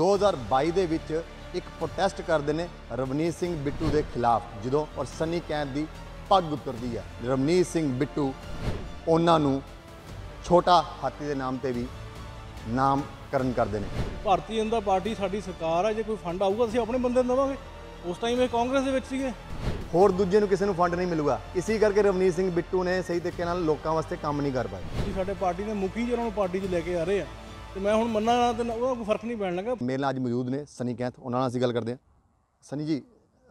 2022 ਦੇ ਵਿੱਚ ਇੱਕ ਪ੍ਰੋਟੈਸਟ ਕਰਦੇ ਨੇ ਰਵਨੀਤ ਸਿੰਘ ਬਿੱਟੂ ਦੇ ਖਿਲਾਫ ਜਦੋਂ ਔਰ ਸਨੀ ਕੈਂਦ ਦੀ ਪੱਗ ਉਤਰਦੀ ਹੈ ਰਵਨੀਤ ਸਿੰਘ ਬਿੱਟੂ ਉਹਨਾਂ ਨੂੰ ਛੋਟਾ ਹਾਤੀ ਦੇ ਨਾਮ ਤੇ ਵੀ ਨਾਮ ਕਰਨ ਕਰਦੇ ਨੇ ਭਾਰਤੀ ਜਨਤਾ ਪਾਰਟੀ ਸਾਡੀ ਸਰਕਾਰ ਆ ਜੇ ਕੋਈ ਫੰਡ ਆਊਗਾ ਅਸੀਂ ਆਪਣੇ ਬੰਦੇ ਦੇਵਾਂਗੇ ਉਸ ਟਾਈਮ ਇਹ ਕਾਂਗਰਸ ਦੇ ਵਿੱਚ ਸੀਗੇ ਹੋਰ ਦੂਜੇ ਨੂੰ ਕਿਸੇ ਨੂੰ ਫੰਡ ਨਹੀਂ ਮਿਲੂਗਾ ਇਸੇ ਕਰਕੇ ਰਵਨੀਤ ਸਿੰਘ ਬਿੱਟੂ ਨੇ ਸਹੀ ਤਰੀਕੇ ਨਾਲ ਲੋਕਾਂ ਵਾਸਤੇ ਕੰਮ ਨਹੀਂ ਕਰ ਪਾਏ ਸਾਡੇ ਪਾਰਟੀ ਦੇ ਮੁਖੀ ਜਿਹੜਾ ਨੂੰ ਪਾਰਟੀ 'ਚ ਲੈ ਕੇ ਆ ਰਹੇ ਆ ਤੇ ਮੈਂ ਹੁਣ ਨਾ ਤੇ ਉਹਦਾ ਕੋਈ ਫਰਕ ਨਹੀਂ ਪੈਣ ਲੱਗਾ ਮੇਰੇ ਨਾਲ ਅੱਜ ਮੌਜੂਦ ਨੇ ਸਨੀ ਕੈਂਥ ਉਹਨਾਂ ਨਾਲ ਅਸੀਂ ਗੱਲ ਕਰਦੇ ਹਾਂ ਸਨੀ ਜੀ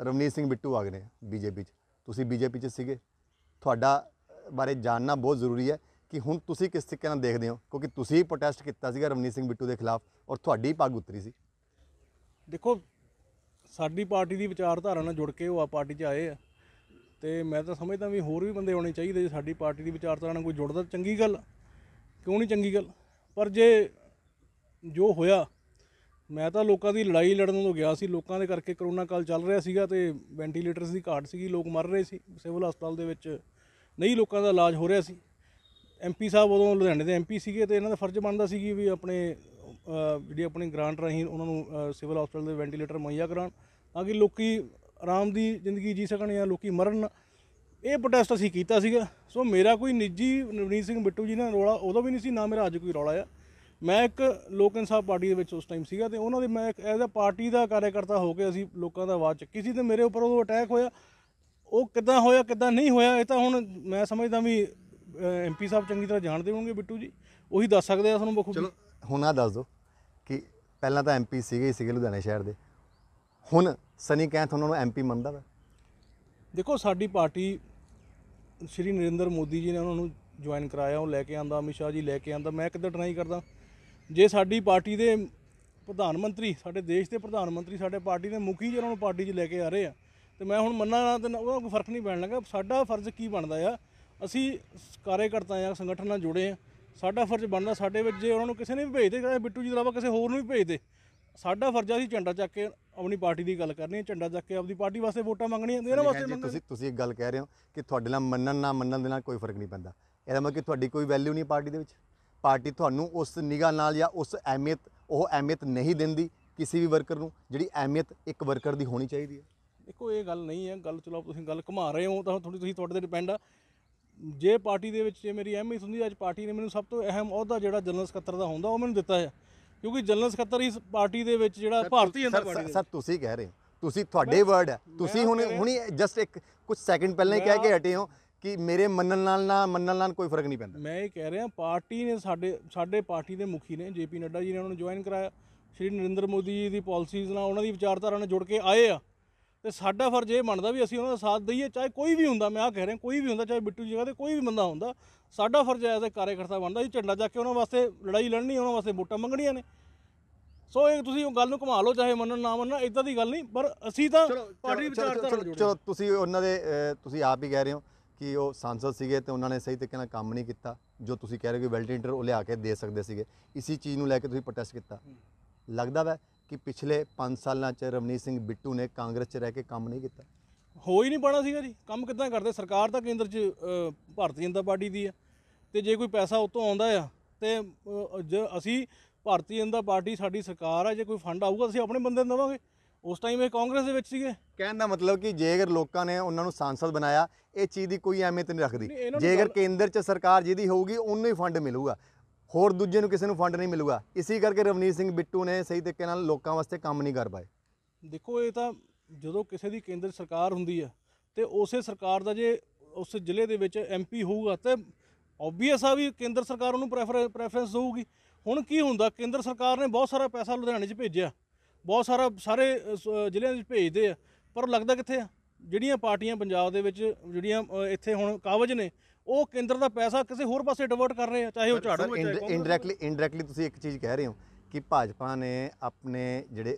ਰਵਨੀਤ ਸਿੰਘ ਬਿੱਟੂ ਆ ਗਏ ਨੇ ਬੀਜੇਪੀ 'ਚ ਤੁਸੀਂ ਬੀਜੇਪੀ 'ਚ ਸੀਗੇ ਤੁਹਾਡਾ ਬਾਰੇ ਜਾਣਨਾ ਬਹੁਤ ਜ਼ਰੂਰੀ ਹੈ ਕਿ ਹੁਣ ਤੁਸੀਂ ਕਿਸ ਤਰੀਕੇ ਨਾਲ ਦੇਖਦੇ ਹੋ ਕਿਉਂਕਿ ਤੁਸੀਂ ਪ੍ਰੋਟੈਸਟ ਕੀਤਾ ਸੀਗਾ ਰਵਨੀਤ ਸਿੰਘ ਬਿੱਟੂ ਦੇ ਖਿਲਾਫ ਔਰ ਤੁਹਾਡੀ ਪੱਗ ਉਤਰੀ ਸੀ ਦੇਖੋ ਸਾਡੀ ਪਾਰਟੀ ਦੀ ਵਿਚਾਰਧਾਰਾ ਨਾਲ ਜੁੜ ਕੇ ਉਹ ਆ ਪਾਰਟੀ 'ਚ ਆਏ ਆ ਤੇ ਮੈਂ ਤਾਂ ਸਮਝਦਾ ਵੀ ਹੋਰ ਵੀ ਬੰਦੇ ਆਉਣੇ ਚਾਹੀਦੇ ਜੇ ਸਾਡੀ ਪਾਰਟੀ ਦੀ ਵਿਚਾਰਧਾਰਾ ਨਾਲ ਕੋਈ ਜੁੜਦਾ ਚੰਗੀ ਗੱਲ ਕਿਉਂ ਨਹੀਂ ਚੰਗੀ ਗੱਲ ਪਰ ਜੇ ਜੋ ਹੋਇਆ ਮੈਂ ਤਾਂ ਲੋਕਾਂ ਦੀ ਲੜਾਈ ਲੜਨ ਨੂੰ ਗਿਆ ਸੀ ਲੋਕਾਂ ਦੇ ਕਰਕੇ ਕਰੋਨਾ ਕਾਲ ਚੱਲ ਰਿਹਾ ਸੀਗਾ ਤੇ ਵੈਂਟੀਲੇਟਰਸ ਦੀ ਘਾਟ ਸੀਗੀ ਲੋਕ ਮਰ ਰਹੇ ਸੀ ਸਿਵਲ ਹਸਪਤਾਲ ਦੇ ਵਿੱਚ ਨਹੀਂ ਲੋਕਾਂ ਦਾ ਇਲਾਜ ਹੋ ਰਿਹਾ ਸੀ ਐਮਪੀ ਸਾਹਿਬ ਉਦੋਂ ਲੁਧਿਆਣੇ ਦੇ ਐਮਪੀ ਸੀਗੇ ਤੇ ਇਹਨਾਂ ਦਾ ਫਰਜ਼ ਬਣਦਾ ਸੀ ਕਿ ਵੀ ਆਪਣੇ ਜਿਹੜੀ ਆਪਣੀ ਗ੍ਰਾਂਟ ਰਹੀਂ ਉਹਨਾਂ ਨੂੰ ਸਿਵਲ ਹਸਪਤਾਲ ਦੇ ਵੈਂਟੀਲੇਟਰ ਮੁਹੱਈਆ ਕਰਾਉਣ ਤਾਂ ਕਿ ਲੋਕੀ ਆਰਾਮ ਦੀ ਜ਼ਿੰਦਗੀ ਜੀ ਸਕਣ ਜਾਂ ਲੋਕੀ ਮਰਨ ਇਹ ਪ੍ਰੋਟੈਸਟ ਅਸੀਂ ਕੀਤਾ ਸੀਗਾ ਸੋ ਮੇਰਾ ਕੋਈ ਨਿੱਜੀ ਨਵਨੀਤ ਸਿੰਘ ਬਿੱਟੂ ਜੀ ਨਾਲ ਰੌਲਾ ਉਦੋਂ ਵੀ ਨਹੀਂ ਸੀ ਨਾ ਮੇਰਾ ਅੱਜ ਕੋਈ ਰੌਲਾ ਆ ਮੈਂ ਇੱਕ ਲੋਕ ਇਨਸਾਫ ਪਾਰਟੀ ਦੇ ਵਿੱਚ ਉਸ ਟਾਈਮ ਸੀਗਾ ਤੇ ਉਹਨਾਂ ਦੇ ਮੈਂ ਇੱਕ ਐਜ਼ ਅ ਪਾਰਟੀ ਦਾ ਕਾਰਜਕਰਤਾ ਹੋ ਕੇ ਅਸੀਂ ਲੋਕਾਂ ਦਾ ਆਵਾਜ਼ ਚੱਕੀ ਸੀ ਤੇ ਮੇਰੇ ਉੱਪਰ ਉਹ ਅਟੈਕ ਹੋਇਆ ਉਹ ਕਿਦਾਂ ਹੋਇਆ ਕਿਦਾਂ ਨਹੀਂ ਹੋਇਆ ਇਹ ਤਾਂ ਹੁਣ ਮੈਂ ਸਮਝਦਾ ਵੀ ਐਮਪੀ ਸਾਹਿਬ ਚੰਗੀ ਤਰ੍ਹਾਂ ਜਾਣਦੇ ਹੋਣਗੇ ਬਿੱਟੂ ਜੀ ਉਹੀ ਦੱਸ ਸਕਦੇ ਆ ਤੁਹਾਨੂੰ ਬਖੂਬੀ ਚਲੋ ਹੁਣ ਆ ਦੱਸ ਦੋ ਕਿ ਪਹਿਲਾਂ ਤਾਂ ਐਮਪੀ ਸੀਗੇ ਹੀ ਸੀਗੇ ਲੁਧਿਆਣਾ ਸ਼ਹਿਰ ਦੇ ਹੁਣ ਸਨੀ ਕੈਂਥ ਉਹਨਾਂ ਨੂੰ ਐਮਪੀ ਮੰਨਦਾ ਵਾ ਦੇਖੋ ਸਾਡੀ ਪਾਰਟੀ ਸ਼੍ਰੀ ਨਰਿੰਦਰ ਮੋਦੀ ਜੀ ਨੇ ਉਹਨਾਂ ਨੂੰ ਜੁਆਇਨ ਕਰਾਇਆ ਉਹ ਲੈ ਕੇ ਆਂਦਾ ਅਮਿਸ਼ਾ ਜੀ ਲੈ ਕੇ ਆਂਦਾ ਮੈਂ ਕਿੱਦਾਂ ਟਰਾਈ ਕਰਦਾ ਜੇ ਸਾਡੀ ਪਾਰਟੀ ਦੇ ਪ੍ਰਧਾਨ ਮੰਤਰੀ ਸਾਡੇ ਦੇਸ਼ ਦੇ ਪ੍ਰਧਾਨ ਮੰਤਰੀ ਸਾਡੇ ਪਾਰਟੀ ਦੇ ਮੁਖੀ ਜਿਹਨਾਂ ਨੂੰ ਪਾਰਟੀ 'ਚ ਲੈ ਕੇ ਆ ਰਹੇ ਆ ਤੇ ਮੈਂ ਹੁਣ ਮੰਨਣਾ ਤੇ ਉਹਦਾ ਕੋਈ ਫਰਕ ਨਹੀਂ ਪੈਣ ਲੱਗਾ ਸਾਡਾ ਫਰਜ਼ ਕੀ ਬਣਦਾ ਆ ਅਸੀਂ ਕਾਰਜਕਰਤਾ ਆ ਸੰਗਠਨ ਨਾਲ ਜੁੜੇ ਆ ਸਾਡਾ ਫਰਜ਼ ਬਣਦਾ ਸਾਡੇ ਵਿੱਚ ਜੇ ਉਹਨਾਂ ਨੂੰ ਕਿਸੇ ਨੇ ਵੀ ਭੇਜਦੇ ਕਹਿੰਦੇ ਬਿੱਟੂ ਜੀ ਦਲਾਵਾ ਕਿਸੇ ਹੋਰ ਨੂੰ ਵੀ ਭੇਜਦੇ ਸਾਡਾ ਫਰਜ਼ ਆ ਸੀ ਝੰਡਾ ਚੱਕ ਕੇ ਆਪਣੀ ਪਾਰਟੀ ਦੀ ਗੱਲ ਕਰਨੀ ਹੈ ਝੰਡਾ ਚੱਕ ਕੇ ਆਪਣੀ ਪਾਰਟੀ ਵਾਸਤੇ ਵੋਟਾਂ ਮੰਗਣੀਆਂ ਇਹਨਾਂ ਵਾਸਤੇ ਤੁਸੀਂ ਤੁਸੀਂ ਇੱਕ ਗੱਲ ਕਹਿ ਰਹੇ ਹੋ ਕਿ ਤੁਹਾਡੇ ਨਾਲ ਮੰਨਣ ਨਾ ਮੰਨਣ ਦੇ ਨਾਲ ਕੋਈ ਫਰਕ ਨਹੀਂ ਪੈਂਦਾ ਇਹਦਾ ਮਤਲਬ ਕਿ ਤੁਹਾਡੀ ਕੋਈ ਵੈਲਿਊ ਨਹੀਂ ਪਾਰਟੀ ਦੇ ਵਿੱਚ ਪਾਰਟੀ ਤੁਹਾਨੂੰ ਉਸ ਨਿਗਾ ਨਾਲ ਜਾਂ ਉਸ ਅਹਿਮੀਅਤ ਉਹ ਅਹਿਮੀਅਤ ਨਹੀਂ ਦਿੰਦੀ ਕਿਸੇ ਵੀ ਵਰਕਰ ਨੂੰ ਜਿਹੜੀ ਅਹਿਮੀਅਤ ਇੱਕ ਵਰਕਰ ਦੀ ਹੋਣੀ ਚਾਹੀਦੀ ਹੈ ਦੇਖੋ ਇਹ ਗੱਲ ਨਹੀਂ ਹੈ ਗੱਲ ਚਲੋ ਤੁਸੀਂ ਗੱਲ ਘੁਮਾ ਰਹੇ ਹੋ ਤਾਂ ਥੋੜੀ ਤੁਸੀਂ ਤੁਹਾਡੇ ਤੇ ਡਿਪੈਂਡ ਆ ਜੇ ਪਾਰਟੀ ਦੇ ਵਿੱਚ ਜੇ ਮੇਰੀ ਅਹਿਮੀਅਤ ਹੁੰਦੀ ਅੱਜ ਪਾਰਟੀ ਨੇ ਮੈਨੂੰ ਸਭ ਤੋਂ ਅਹਿਮ ਅਹੁਦਾ ਜਿਹੜਾ ਜਨਰਲ ਸਕੱਤਰ ਦਾ ਹੁੰਦਾ ਉਹ ਮੈਨੂੰ ਦਿੱਤਾ ਹੈ ਕਿਉਂਕਿ ਜਨਰਲ ਸਕੱਤਰ ਹੀ ਪਾਰਟੀ ਦੇ ਵਿੱਚ ਜਿਹੜਾ ਭਾਰਤੀ ਜਨਤਾ ਪਾਰਟੀ ਸਰ ਤੁਸੀਂ ਕਹਿ ਰਹੇ ਹੋ ਤੁਸੀਂ ਤੁਹਾਡੇ ਵਰਡ ਹੈ ਤੁਸੀਂ ਹੁਣ ਹੁਣੀ ਜਸਟ ਇੱਕ ਕੁਝ ਸੈਕਿੰਡ ਪਹਿਲਾਂ ਹੀ ਕਹਿ ਕੇ ਹਟੇ ਹੋ ਕਿ ਮੇਰੇ ਮੰਨਣ ਨਾਲ ਨਾ ਮੰਨਣ ਨਾਲ ਕੋਈ ਫਰਕ ਨਹੀਂ ਪੈਂਦਾ ਮੈਂ ਇਹ ਕਹਿ ਰਿਹਾ ਪਾਰਟੀ ਨੇ ਸਾਡੇ ਸਾਡੇ ਪਾਰਟੀ ਦੇ ਮੁਖੀ ਨੇ ਜੇਪੀ ਨੱਡਾ ਜੀ ਨੇ ਉਹਨਾਂ ਨੂੰ ਜੁਆਇਨ ਕਰਾਇਆ ਸ਼੍ਰੀ ਨਰਿੰਦਰ ਮੋਦੀ ਜੀ ਦੀ ਪਾਲਿਸੀਜ਼ ਨਾਲ ਉਹਨਾਂ ਦੀ ਵਿਚਾਰਧਾਰਾ ਨਾਲ ਜੁੜ ਕੇ ਆਏ ਆ ਤੇ ਸਾਡਾ ਫਰਜ਼ ਇਹ ਬਣਦਾ ਵੀ ਅਸੀਂ ਉਹਨਾਂ ਦਾ ਸਾਥ ਦਈਏ ਚਾਹੇ ਕੋਈ ਵੀ ਹੁੰਦਾ ਮੈਂ ਆ ਕਹਿ ਰਿਹਾ ਕੋਈ ਵੀ ਹੁੰਦਾ ਚਾਹੇ ਬਿੱਟੂ ਜੀ ਜਗ੍ਹਾ ਤੇ ਕੋਈ ਵੀ ਬੰਦਾ ਹੁੰਦਾ ਸਾਡਾ ਫਰਜ਼ ਐਜ਼ ਅ ਕਾਰਜਕਰਤਾ ਬਣਦਾ ਜੀ ਝੰਡਾ ਚੱਕ ਕੇ ਉਹਨਾਂ ਵਾਸਤੇ ਲੜਾਈ ਲੜਨੀ ਉਹਨਾਂ ਵਾਸਤੇ ਵੋਟਾਂ ਮੰਗਣੀਆਂ ਨੇ ਸੋ ਇਹ ਤੁਸੀਂ ਉਹ ਗੱਲ ਨੂੰ ਘਮਾ ਲਓ ਚਾਹੇ ਮੰਨਣ ਨਾ ਮੰਨਣਾ ਇਦਾਂ ਦੀ ਗੱਲ ਨਹੀਂ ਪਰ ਅਸੀਂ ਤਾਂ ਪਾਰਟੀ ਵਿਚਾਰਧਾਰਾ ਚਲੋ ਤੁਸੀਂ ਉਹਨਾਂ ਦੇ ਤੁਸੀਂ ਆਪ ਵੀ ਕਹਿ ਰਹੇ ਹੋ ਕਿ ਉਹ ਸੰਸਦ ਸੀਗੇ ਤੇ ਉਹਨਾਂ ਨੇ ਸਹੀ ਤਰੀਕੇ ਨਾਲ ਕੰਮ ਨਹੀਂ ਕੀਤਾ ਜੋ ਤੁਸੀਂ ਕਹਿ ਰਹੇ ਹੋ ਕਿ ਵੈਲਟ ਇੰਟਰ ਉਹ ਲਿਆ ਕੇ ਦੇ ਸਕਦੇ ਸੀਗੇ ਇਸੇ ਚੀਜ਼ ਨੂੰ ਲੈ ਕੇ ਤੁਸੀਂ ਪ੍ਰੋਟੈਸਟ ਕੀਤਾ ਲੱਗਦਾ ਵੈ ਕਿ ਪਿਛਲੇ 5 ਸਾਲਾਂ ਚ ਰਵਨੀਤ ਸਿੰਘ ਬਿੱਟੂ ਨੇ ਕਾਂਗਰਸ ਚ ਰਹਿ ਕੇ ਕੰਮ ਨਹੀਂ ਕੀਤਾ ਹੋ ਹੀ ਨਹੀਂ ਪਾਣਾ ਸੀਗਾ ਜੀ ਕੰਮ ਕਿੱਦਾਂ ਕਰਦੇ ਸਰਕਾਰ ਤਾਂ ਕੇਂਦਰ ਚ ਭਾਰਤੀ ਜਨਤਾ ਪਾਰਟੀ ਦੀ ਆ ਤੇ ਜੇ ਕੋਈ ਪੈਸਾ ਉਤੋਂ ਆਉਂਦਾ ਆ ਤੇ ਅਸੀਂ ਭਾਰਤੀ ਜਨਤਾ ਪਾਰਟੀ ਸਾਡੀ ਸਰਕਾਰ ਆ ਜੇ ਕੋਈ ਫੰਡ ਆਊਗਾ ਅਸੀਂ ਆਪਣੇ ਬੰਦੇ ਨੂੰ ਦੇਵਾਂਗੇ ਉਸ ਟਾਈਮ ਇਹ ਕਾਂਗਰਸ ਦੇ ਵਿੱਚ ਸੀਗੇ ਕਹਿਣ ਦਾ ਮਤਲਬ ਕਿ ਜੇਕਰ ਲੋਕਾਂ ਨੇ ਉਹਨਾਂ ਨੂੰ ਸੰਸਦ ਬਣਾਇਆ ਇਹ ਚੀਜ਼ ਦੀ ਕੋਈ ਅਹਿਮੀਅਤ ਨਹੀਂ ਰੱਖਦੀ ਜੇਕਰ ਕੇਂਦਰ 'ਚ ਸਰਕਾਰ ਜਿਹਦੀ ਹੋਊਗੀ ਉਹਨੂੰ ਹੀ ਫੰਡ ਮਿਲੂਗਾ ਹੋਰ ਦੂਜੇ ਨੂੰ ਕਿਸੇ ਨੂੰ ਫੰਡ ਨਹੀਂ ਮਿਲੂਗਾ ਇਸੇ ਕਰਕੇ ਰਵਨੀਤ ਸਿੰਘ ਬਿੱਟੂ ਨੇ ਸਹੀ ਤਰੀਕੇ ਨਾਲ ਲੋਕਾਂ ਵਾਸਤੇ ਕੰਮ ਨਹੀਂ ਕਰ ਪਾਏ ਦੇਖੋ ਇਹ ਤਾਂ ਜਦੋਂ ਕਿਸੇ ਦੀ ਕੇਂਦਰ ਸਰਕਾਰ ਹੁੰਦੀ ਆ ਤੇ ਉਸੇ ਸਰਕਾਰ ਦਾ ਜੇ ਉਸ ਜ਼ਿਲ੍ਹੇ ਦੇ ਵਿੱਚ ਐਮਪੀ ਹੋਊਗਾ ਤੇ ਆਬਵੀਅਸ ਆ ਵੀ ਕੇਂਦਰ ਸਰਕਾਰ ਉਹਨੂੰ ਪ੍ਰੈਫਰੈਂਸ ਦੇਊਗੀ ਹੁਣ ਕੀ ਹੁੰਦਾ ਕੇਂਦਰ ਸਰਕਾਰ ਨੇ ਬਹੁਤ ਸਾਰਾ ਪੈਸਾ ਲੁਧਿਆਣੇ 'ਚ ਭੇਜਿਆ ਬਹੁਤ ਸਾਰਾ ਸਾਰੇ ਜ਼ਿਲ੍ਹਿਆਂ ਵਿੱਚ ਭੇਜਦੇ ਆ ਪਰ ਲੱਗਦਾ ਕਿੱਥੇ ਆ ਜਿਹੜੀਆਂ ਪਾਰਟੀਆਂ ਪੰਜਾਬ ਦੇ ਵਿੱਚ ਜਿਹੜੀਆਂ ਇੱਥੇ ਹੁਣ ਕਾਬਜ ਨੇ ਉਹ ਕੇਂਦਰ ਦਾ ਪੈਸਾ ਕਿਸੇ ਹੋਰ ਪਾਸੇ ਡਿਵਰਟ ਕਰ ਰਹੇ ਆ ਚਾਹੇ ਉਹ ਝਾੜੂ ਵਿੱਚ ਚਾਹੇ ਇਨਡਾਇਰੈਕਟਲੀ ਇਨਡਾਇਰੈਕਟਲੀ ਤੁਸੀਂ ਇੱਕ ਚੀਜ਼ ਕਹਿ ਰਹੇ ਹੋ ਕਿ ਭਾਜਪਾ ਨੇ ਆਪਣੇ ਜਿਹੜੇ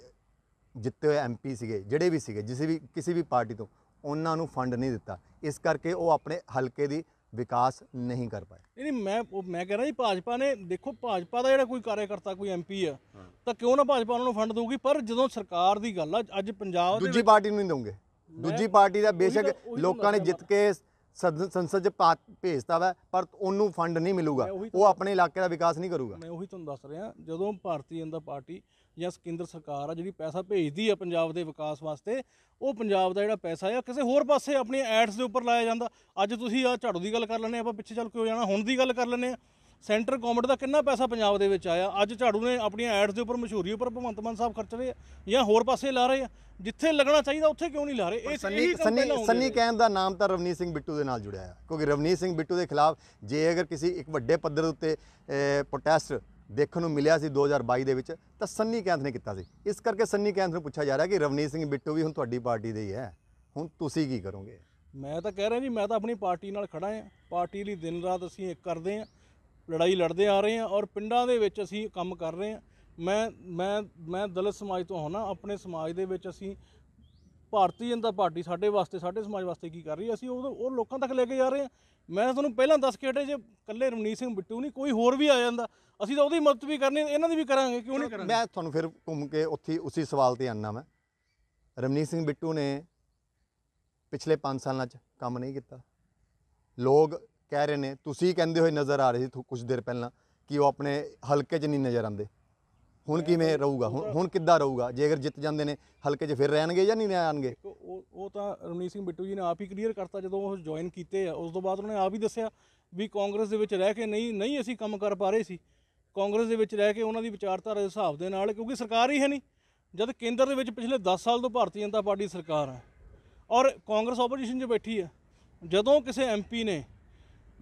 ਜਿੱਤੇ ਹੋਏ ਐਮਪੀ ਸੀਗੇ ਜਿਹੜੇ ਵੀ ਸੀਗੇ ਜਿਸੇ ਵੀ ਕਿਸੇ ਵੀ ਪਾਰਟੀ ਤੋਂ ਉਹਨਾਂ ਨੂੰ ਫੰਡ ਨਹੀਂ ਦਿੱਤਾ ਇਸ ਕਰਕੇ ਉਹ ਆਪਣੇ ਹਲਕੇ ਦੀ ਵਿਕਾਸ ਨਹੀਂ ਕਰ ਪਾਏ ਨਹੀਂ ਨਹੀਂ ਮੈਂ ਉਹ ਮੈਂ ਕਹਿ ਰਿਹਾ ਜੀ ਭਾਜਪਾ ਨੇ ਦੇਖੋ ਭਾਜਪਾ ਦਾ ਜਿਹੜਾ ਕੋਈ ਕਾਰਜਕਰਤਾ ਕੋਈ ਐਮਪੀ ਆ ਤਾਂ ਕਿਉਂ ਨਾ ਭਾਜਪਾ ਉਹਨਾਂ ਨੂੰ ਫੰਡ ਦੇਊਗੀ ਪਰ ਜਦੋਂ ਸਰਕਾਰ ਦੀ ਗੱਲ ਆ ਅੱਜ ਪੰਜਾਬ ਦੇ ਦੂਜੀ ਪਾਰਟੀ ਨੂੰ ਨਹੀਂ ਦੇਵੋਗੇ ਦੂਜੀ ਪਾਰਟੀ ਦਾ ਬੇਸ਼ੱਕ ਲੋਕਾਂ ਨੇ ਜਿੱਤ ਕੇ ਸੰਸਦ ਚ ਭੇਜਦਾ ਵਾ ਪਰ ਉਹਨੂੰ ਫੰਡ ਨਹੀਂ ਮਿਲੂਗਾ ਉਹ ਆਪਣੇ ਇਲਾਕੇ ਦਾ ਵਿਕਾਸ ਨਹੀਂ ਕਰੂਗਾ ਮੈਂ ਉਹੀ ਤੁਹਾਨੂੰ ਦੱਸ ਰਿਹਾ ਜਦੋਂ ਭਾਰਤੀ ਜਨਤਾ ਪਾਰਟੀ ਜਾਂ ਕੇਂਦਰ ਸਰਕਾਰ ਆ ਜਿਹੜੀ ਪੈਸਾ ਭੇਜਦੀ ਆ ਪੰਜਾਬ ਦੇ ਵਿਕਾਸ ਵਾਸਤੇ ਉਹ ਪੰਜਾਬ ਦਾ ਜਿਹੜਾ ਪੈਸਾ ਆ ਕਿਸੇ ਹੋਰ ਪਾਸੇ ਆਪਣੀ ਐਡਸ ਦੇ ਉੱਪਰ ਲਾਇਆ ਜਾਂਦਾ ਅੱਜ ਤੁਸੀਂ ਆ ਝਾੜੂ ਦੀ ਗੱਲ ਕਰ ਲੈਣੇ ਆਪਾਂ ਪਿੱਛੇ ਚੱਲ ਕੇ ਹੋ ਜਾਣਾ ਹੁਣ ਦੀ ਗੱਲ ਕਰ ਲੈਣੇ ਆ ਸੈਂਟਰ ਗਵਰਨਮੈਂਟ ਦਾ ਕਿੰਨਾ ਪੈਸਾ ਪੰਜਾਬ ਦੇ ਵਿੱਚ ਆਇਆ ਅੱਜ ਝਾੜੂ ਨੇ ਆਪਣੀਆਂ ਐਡਸ ਦੇ ਉੱਪਰ ਮਸ਼ਹੂਰੀ ਉੱਪਰ ਭਵੰਤ ਮਾਨ ਸਾਹਿਬ ਖਰਚ ਰਹੇ ਆ ਜਾਂ ਹੋਰ ਪਾਸੇ ਲਾ ਰਹੇ ਆ ਜਿੱਥੇ ਲੱਗਣਾ ਚਾਹੀਦਾ ਉੱਥੇ ਕਿਉਂ ਨਹੀਂ ਲਾ ਰਹੇ ਇਹ ਸੰਨੀ ਸੰਨੀ ਸੰਨੀ ਕੈਮ ਦਾ ਨਾਮ ਤਾਂ ਰਵਨੀਤ ਸਿੰਘ ਬਿੱਟੂ ਦੇ ਨਾਲ ਜੁੜਿਆ ਹੈ ਕਿਉਂਕਿ ਰਵਨੀਤ ਸਿੰਘ ਬਿੱਟੂ ਦੇ ਖਿਲਾਫ ਜੇ ਅਗਰ ਕਿਸੇ ਇੱਕ ਵੱਡੇ ਪੱਧਰ ਉੱਤੇ ਪ੍ਰੋਟੈਸਟ ਦੇਖਣ ਨੂੰ ਮਿਲਿਆ ਸੀ 2022 ਦੇ ਵਿੱਚ ਤਾਂ ਸੰਨੀ ਕੈਂਥ ਨੇ ਕੀਤਾ ਸੀ ਇਸ ਕਰਕੇ ਸੰਨੀ ਕੈਂਥ ਨੂੰ ਪੁੱਛਿਆ ਜਾ ਰਿਹਾ ਕਿ ਰਵਨੀਤ ਸਿੰਘ ਬਿੱਟੂ ਵੀ ਹੁਣ ਤੁਹਾਡੀ ਪਾਰਟੀ ਦੇ ਹੀ ਹੈ ਹੁਣ ਤੁਸੀਂ ਕੀ ਕਰੋਗੇ ਮੈਂ ਤਾਂ ਕਹਿ ਰਿਹਾ ਜੀ ਮੈਂ ਤਾਂ ਆਪਣੀ ਪਾਰਟੀ ਨਾਲ ਖੜਾ ਹਾਂ ਪਾਰਟੀ ਲਈ ਦਿਨ ਰਾਤ ਅਸੀਂ ਇੱਕ ਕਰਦੇ ਹਾਂ ਲੜਾਈ ਲੜਦੇ ਆ ਰਹੇ ਹਾਂ ਔਰ ਪਿੰਡਾਂ ਦੇ ਵਿੱਚ ਅਸੀਂ ਕੰਮ ਕਰ ਰਹੇ ਹਾਂ ਮੈਂ ਮੈਂ ਮੈਂ ਦਲਿਤ ਸਮਾਜ ਤੋਂ ਹਾਂ ਨਾ ਆਪਣੇ ਸਮਾਜ ਦੇ ਵਿੱਚ ਅਸੀਂ ਭਾਰਤੀ ਜਨਤਾ ਪਾਰਟੀ ਸਾਡੇ ਵਾਸਤੇ ਸਾਡੇ ਸਮਾਜ ਵਾਸਤੇ ਕੀ ਕਰ ਰਹੀ ਹੈ ਅਸੀਂ ਉਹ ਉਹ ਲੋਕਾਂ ਤੱਕ ਲੈ ਕੇ ਜਾ ਰਹੇ ਹਾਂ ਮੈਂ ਤੁਹਾਨੂੰ ਪਹਿਲਾਂ ਦੱਸ ਕੇ ਹਟੇ ਜੇ ਕੱਲੇ ਰਮਨੀਤ ਸਿੰਘ ਬਿੱਟੂ ਨਹੀਂ ਕੋਈ ਹੋਰ ਵੀ ਆ ਜਾਂਦਾ ਅਸੀਂ ਤਾਂ ਉਹਦੀ ਮਦਦ ਵੀ ਕਰਨੀ ਇਹਨਾਂ ਦੀ ਵੀ ਕਰਾਂਗੇ ਕਿਉਂ ਨਹੀਂ ਕਰਾਂਗੇ ਮੈਂ ਤੁਹਾਨੂੰ ਫਿਰ ਘੁੰਮ ਕੇ ਉੱਥੇ ਉਸੇ ਸਵਾਲ ਤੇ ਆਨਾ ਮੈਂ ਰਮਨੀਤ ਸਿੰਘ ਬਿੱਟੂ ਨੇ ਪਿਛਲੇ 5 ਸਾਲਾਂ 'ਚ ਕੰਮ ਨਹੀਂ ਕੀਤਾ ਲੋਕ ਕਹਿ ਰਹੇ ਨੇ ਤੁਸੀਂ ਕਹਿੰਦੇ ਹੋਏ ਨਜ਼ਰ ਆ ਰਹੇ ਸੀ ਕੁਝ ਦਿਨ ਪਹਿਲਾਂ ਕਿ ਉਹ ਆਪਣੇ ਹਲਕੇ 'ਚ ਨਹੀਂ ਨਜ਼ਰ ਆਉਂਦੇ ਹੁਣ ਕਿਵੇਂ ਰਹੂਗਾ ਹੁਣ ਹੁਣ ਕਿੱਦਾਂ ਰਹੂਗਾ ਜੇ ਅਗਰ ਜਿੱਤ ਜਾਂਦੇ ਨੇ ਹਲਕੇ 'ਚ ਫਿਰ ਰਹਿਣਗੇ ਜਾਂ ਨਹੀਂ ਰਹਿਣਗੇ ਉਹ ਉਹ ਤਾਂ ਰਮਨੀਤ ਸਿੰਘ ਬਿੱਟੂ ਜੀ ਨੇ ਆਪ ਹੀ ਕਲੀਅਰ ਕਰਤਾ ਜਦੋਂ ਉਹ ਜੁਆਇਨ ਕੀਤੇ ਆ ਉਸ ਤੋਂ ਬਾਅਦ ਉਹਨੇ ਆਪ ਹੀ ਦੱਸਿਆ ਵੀ ਕਾਂਗਰਸ ਦੇ ਵਿੱਚ ਰਹਿ ਕੇ ਨਹੀਂ ਨਹੀਂ ਅਸੀਂ ਕੰਮ ਕਰ ਪਾ ਰਹੇ ਸੀ ਕਾਂਗਰਸ ਦੇ ਵਿੱਚ ਰਹਿ ਕੇ ਉਹਨਾਂ ਦੀ ਵਿਚਾਰਧਾਰਾ ਦੇ ਹਿਸਾਬ ਦੇ ਨਾਲ ਕਿਉਂਕਿ ਸਰਕਾਰ ਹੀ ਹੈ ਨਹੀਂ ਜਦ ਕੇਂਦਰ ਦੇ ਵਿੱਚ ਪਿਛਲੇ 10 ਸਾਲ ਤੋਂ ਭਾਰਤੀ ਜਨਤਾ ਪਾਰਟੀ ਸਰਕਾਰ ਹੈ ਔਰ ਕਾਂਗਰਸ ਆਪੋਜੀਸ਼ਨ 'ਚ ਬੈਠੀ ਹੈ ਜਦੋਂ ਕਿਸੇ ਐਮਪੀ ਨੇ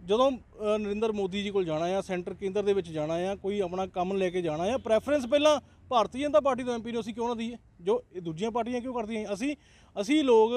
ਜਦੋਂ ਨਰਿੰਦਰ ਮੋਦੀ ਜੀ ਕੋਲ ਜਾਣਾ ਆ ਸੈਂਟਰ ਕੇਂਦਰ ਦੇ ਵਿੱਚ ਜਾਣਾ ਆ ਕੋਈ ਆਪਣਾ ਕੰਮ ਲੈ ਕੇ ਜਾਣਾ ਆ ਪ੍ਰੈਫਰੈਂਸ ਪਹਿਲਾਂ ਭਾਰਤੀ ਜਨਤਾ ਪਾਰਟੀ ਤੋਂ ਐਮਪੀ ਨੂੰ ਅਸੀਂ ਕਿਉਂ ਨਾ ਦਈਏ ਜੋ ਇਹ ਦੂਜੀਆਂ ਪਾਰਟੀਆਂ ਕਿਉਂ ਕਰਦੀਆਂ ਅਸੀਂ ਅਸੀਂ ਲੋਕ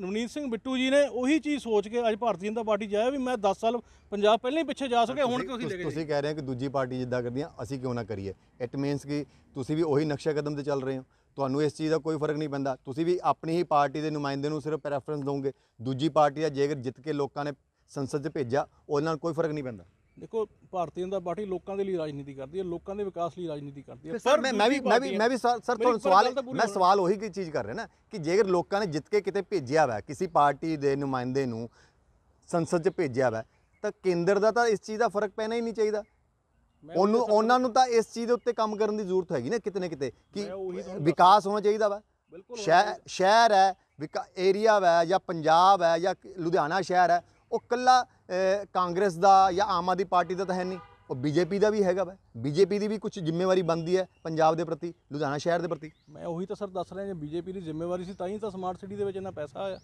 ਨਵਨੀਤ ਸਿੰਘ ਬਿੱਟੂ ਜੀ ਨੇ ਉਹੀ ਚੀਜ਼ ਸੋਚ ਕੇ ਅੱਜ ਭਾਰਤੀ ਜਨਤਾ ਪਾਰਟੀ ਜਾਇਆ ਵੀ ਮੈਂ 10 ਸਾਲ ਪੰਜਾਬ ਪਹਿਲਾਂ ਹੀ ਪਿੱਛੇ ਜਾ ਸਕਿਆ ਹੁਣ ਕਿਉਂ ਅਸੀਂ ਲੱਗੇ ਤੁਸੀਂ ਕਹਿ ਰਹੇ ਹੋ ਕਿ ਦੂਜੀ ਪਾਰਟੀ ਜਿੱਦਾਂ ਕਰਦੀਆਂ ਅਸੀਂ ਕਿਉਂ ਨਾ ਕਰੀਏ ਇਟ ਮੀਨਸ ਕਿ ਤੁਸੀਂ ਵੀ ਉਹੀ ਨਕਸ਼ਾ ਕਦਮ ਤੇ ਚੱਲ ਰਹੇ ਹੋ ਤੁਹਾਨੂੰ ਇਸ ਚੀਜ਼ ਦਾ ਕੋਈ ਫਰਕ ਨਹੀਂ ਪੈਂਦਾ ਤੁਸੀਂ ਵੀ ਆਪਣੀ ਹੀ ਪਾਰਟੀ ਦੇ ਨੁਮਾਇੰਦੇ ਨੂੰ ਸਿਰਫ ਪ੍ਰੈਫਰੈਂਸ ਦੋਗੇ ਦੂਜੀ ਪਾਰਟੀ ਦਾ ਜੇਕਰ ਜਿੱਤ ਕੇ ਲੋਕਾਂ ਨੇ ਸੰਸਦ 'ਚ ਭੇਜਿਆ ਉਹਨਾਂ ਨਾਲ ਕੋਈ ਫਰਕ ਨਹੀਂ ਪੈਂਦਾ ਦੇਖੋ ਭਾਰਤੀ ਜਨਤਾ ਪਾਰਟੀ ਲੋਕਾਂ ਦੇ ਲਈ ਰਾਜਨੀਤੀ ਕਰਦੀ ਹੈ ਲੋਕਾਂ ਦੇ ਵਿਕਾਸ ਲਈ ਰਾਜਨੀਤੀ ਕਰਦੀ ਹੈ ਪਰ ਮੈਂ ਵੀ ਮੈਂ ਵੀ ਮੈਂ ਵੀ ਸਰ ਤੁਹਾਨੂੰ ਸਵਾਲ ਮੈਂ ਸਵਾਲ ਉਹੀ ਕੀ ਚੀਜ਼ ਕਰ ਰਿਹਾ ਨਾ ਕਿ ਜੇਕਰ ਲੋਕਾਂ ਨੇ ਜਿੱਤ ਕੇ ਕਿਤੇ ਭੇਜਿਆ ਵਾ ਕਿਸੇ ਪਾਰਟੀ ਦੇ ਨੁਮਾਇੰਦੇ ਨੂੰ ਸੰਸਦ 'ਚ ਭੇਜਿਆ ਵਾ ਤਾਂ ਕੇਂਦਰ ਦਾ ਤਾਂ ਇਸ ਚੀਜ਼ ਦਾ ਫਰਕ ਪੈਣਾ ਹੀ ਨਹੀਂ ਚਾਹੀਦਾ ਉਹਨੂੰ ਉਹਨਾਂ ਨੂੰ ਤਾਂ ਇਸ ਚੀਜ਼ ਦੇ ਉੱਤੇ ਕੰਮ ਕਰਨ ਦੀ ਜ਼ਰੂਰਤ ਹੈਗੀ ਨਾ ਕਿਤੇ ਨਾ ਕਿਤੇ ਕਿ ਵਿਕਾਸ ਹੋਣਾ ਚਾਹੀਦਾ ਵਾ ਸ਼ਹਿਰ ਹੈ ਏਰੀਆ ਵਾ ਜਾਂ ਪੰਜਾਬ ਹੈ ਜਾਂ ਲੁਧਿਆਣਾ ਸ਼ਹਿਰ ਹੈ ਉਹ ਕੱਲਾ ਕਾਂਗਰਸ ਦਾ ਜਾਂ ਆਮ ਆਦਮੀ ਪਾਰਟੀ ਦਾ ਤਾਂ ਹੈ ਨਹੀਂ ਉਹ ਬੀਜੇਪੀ ਦਾ ਵੀ ਹੈਗਾ ਵਾ ਬੀਜੇਪੀ ਦੀ ਵੀ ਕੁਝ ਜ਼ਿੰਮੇਵਾਰੀ ਬਣਦੀ ਹੈ ਪੰਜਾਬ ਦੇ ਪ੍ਰਤੀ ਲੁਧਿਆਣਾ ਸ਼ਹਿਰ ਦੇ ਪ੍ਰਤੀ ਮੈਂ ਉਹੀ ਤਾਂ ਸਰ ਦੱਸ ਰਿਹਾ ਜੇ ਬੀਜੇਪੀ ਦੀ ਜ਼ਿੰਮੇਵਾਰੀ ਸੀ ਤਾਂ ਹੀ ਤਾਂ ਸਮਾਰਟ ਸਿਟੀ ਦੇ ਵਿੱਚ ਇੰਨਾ ਪੈਸਾ ਆਇਆ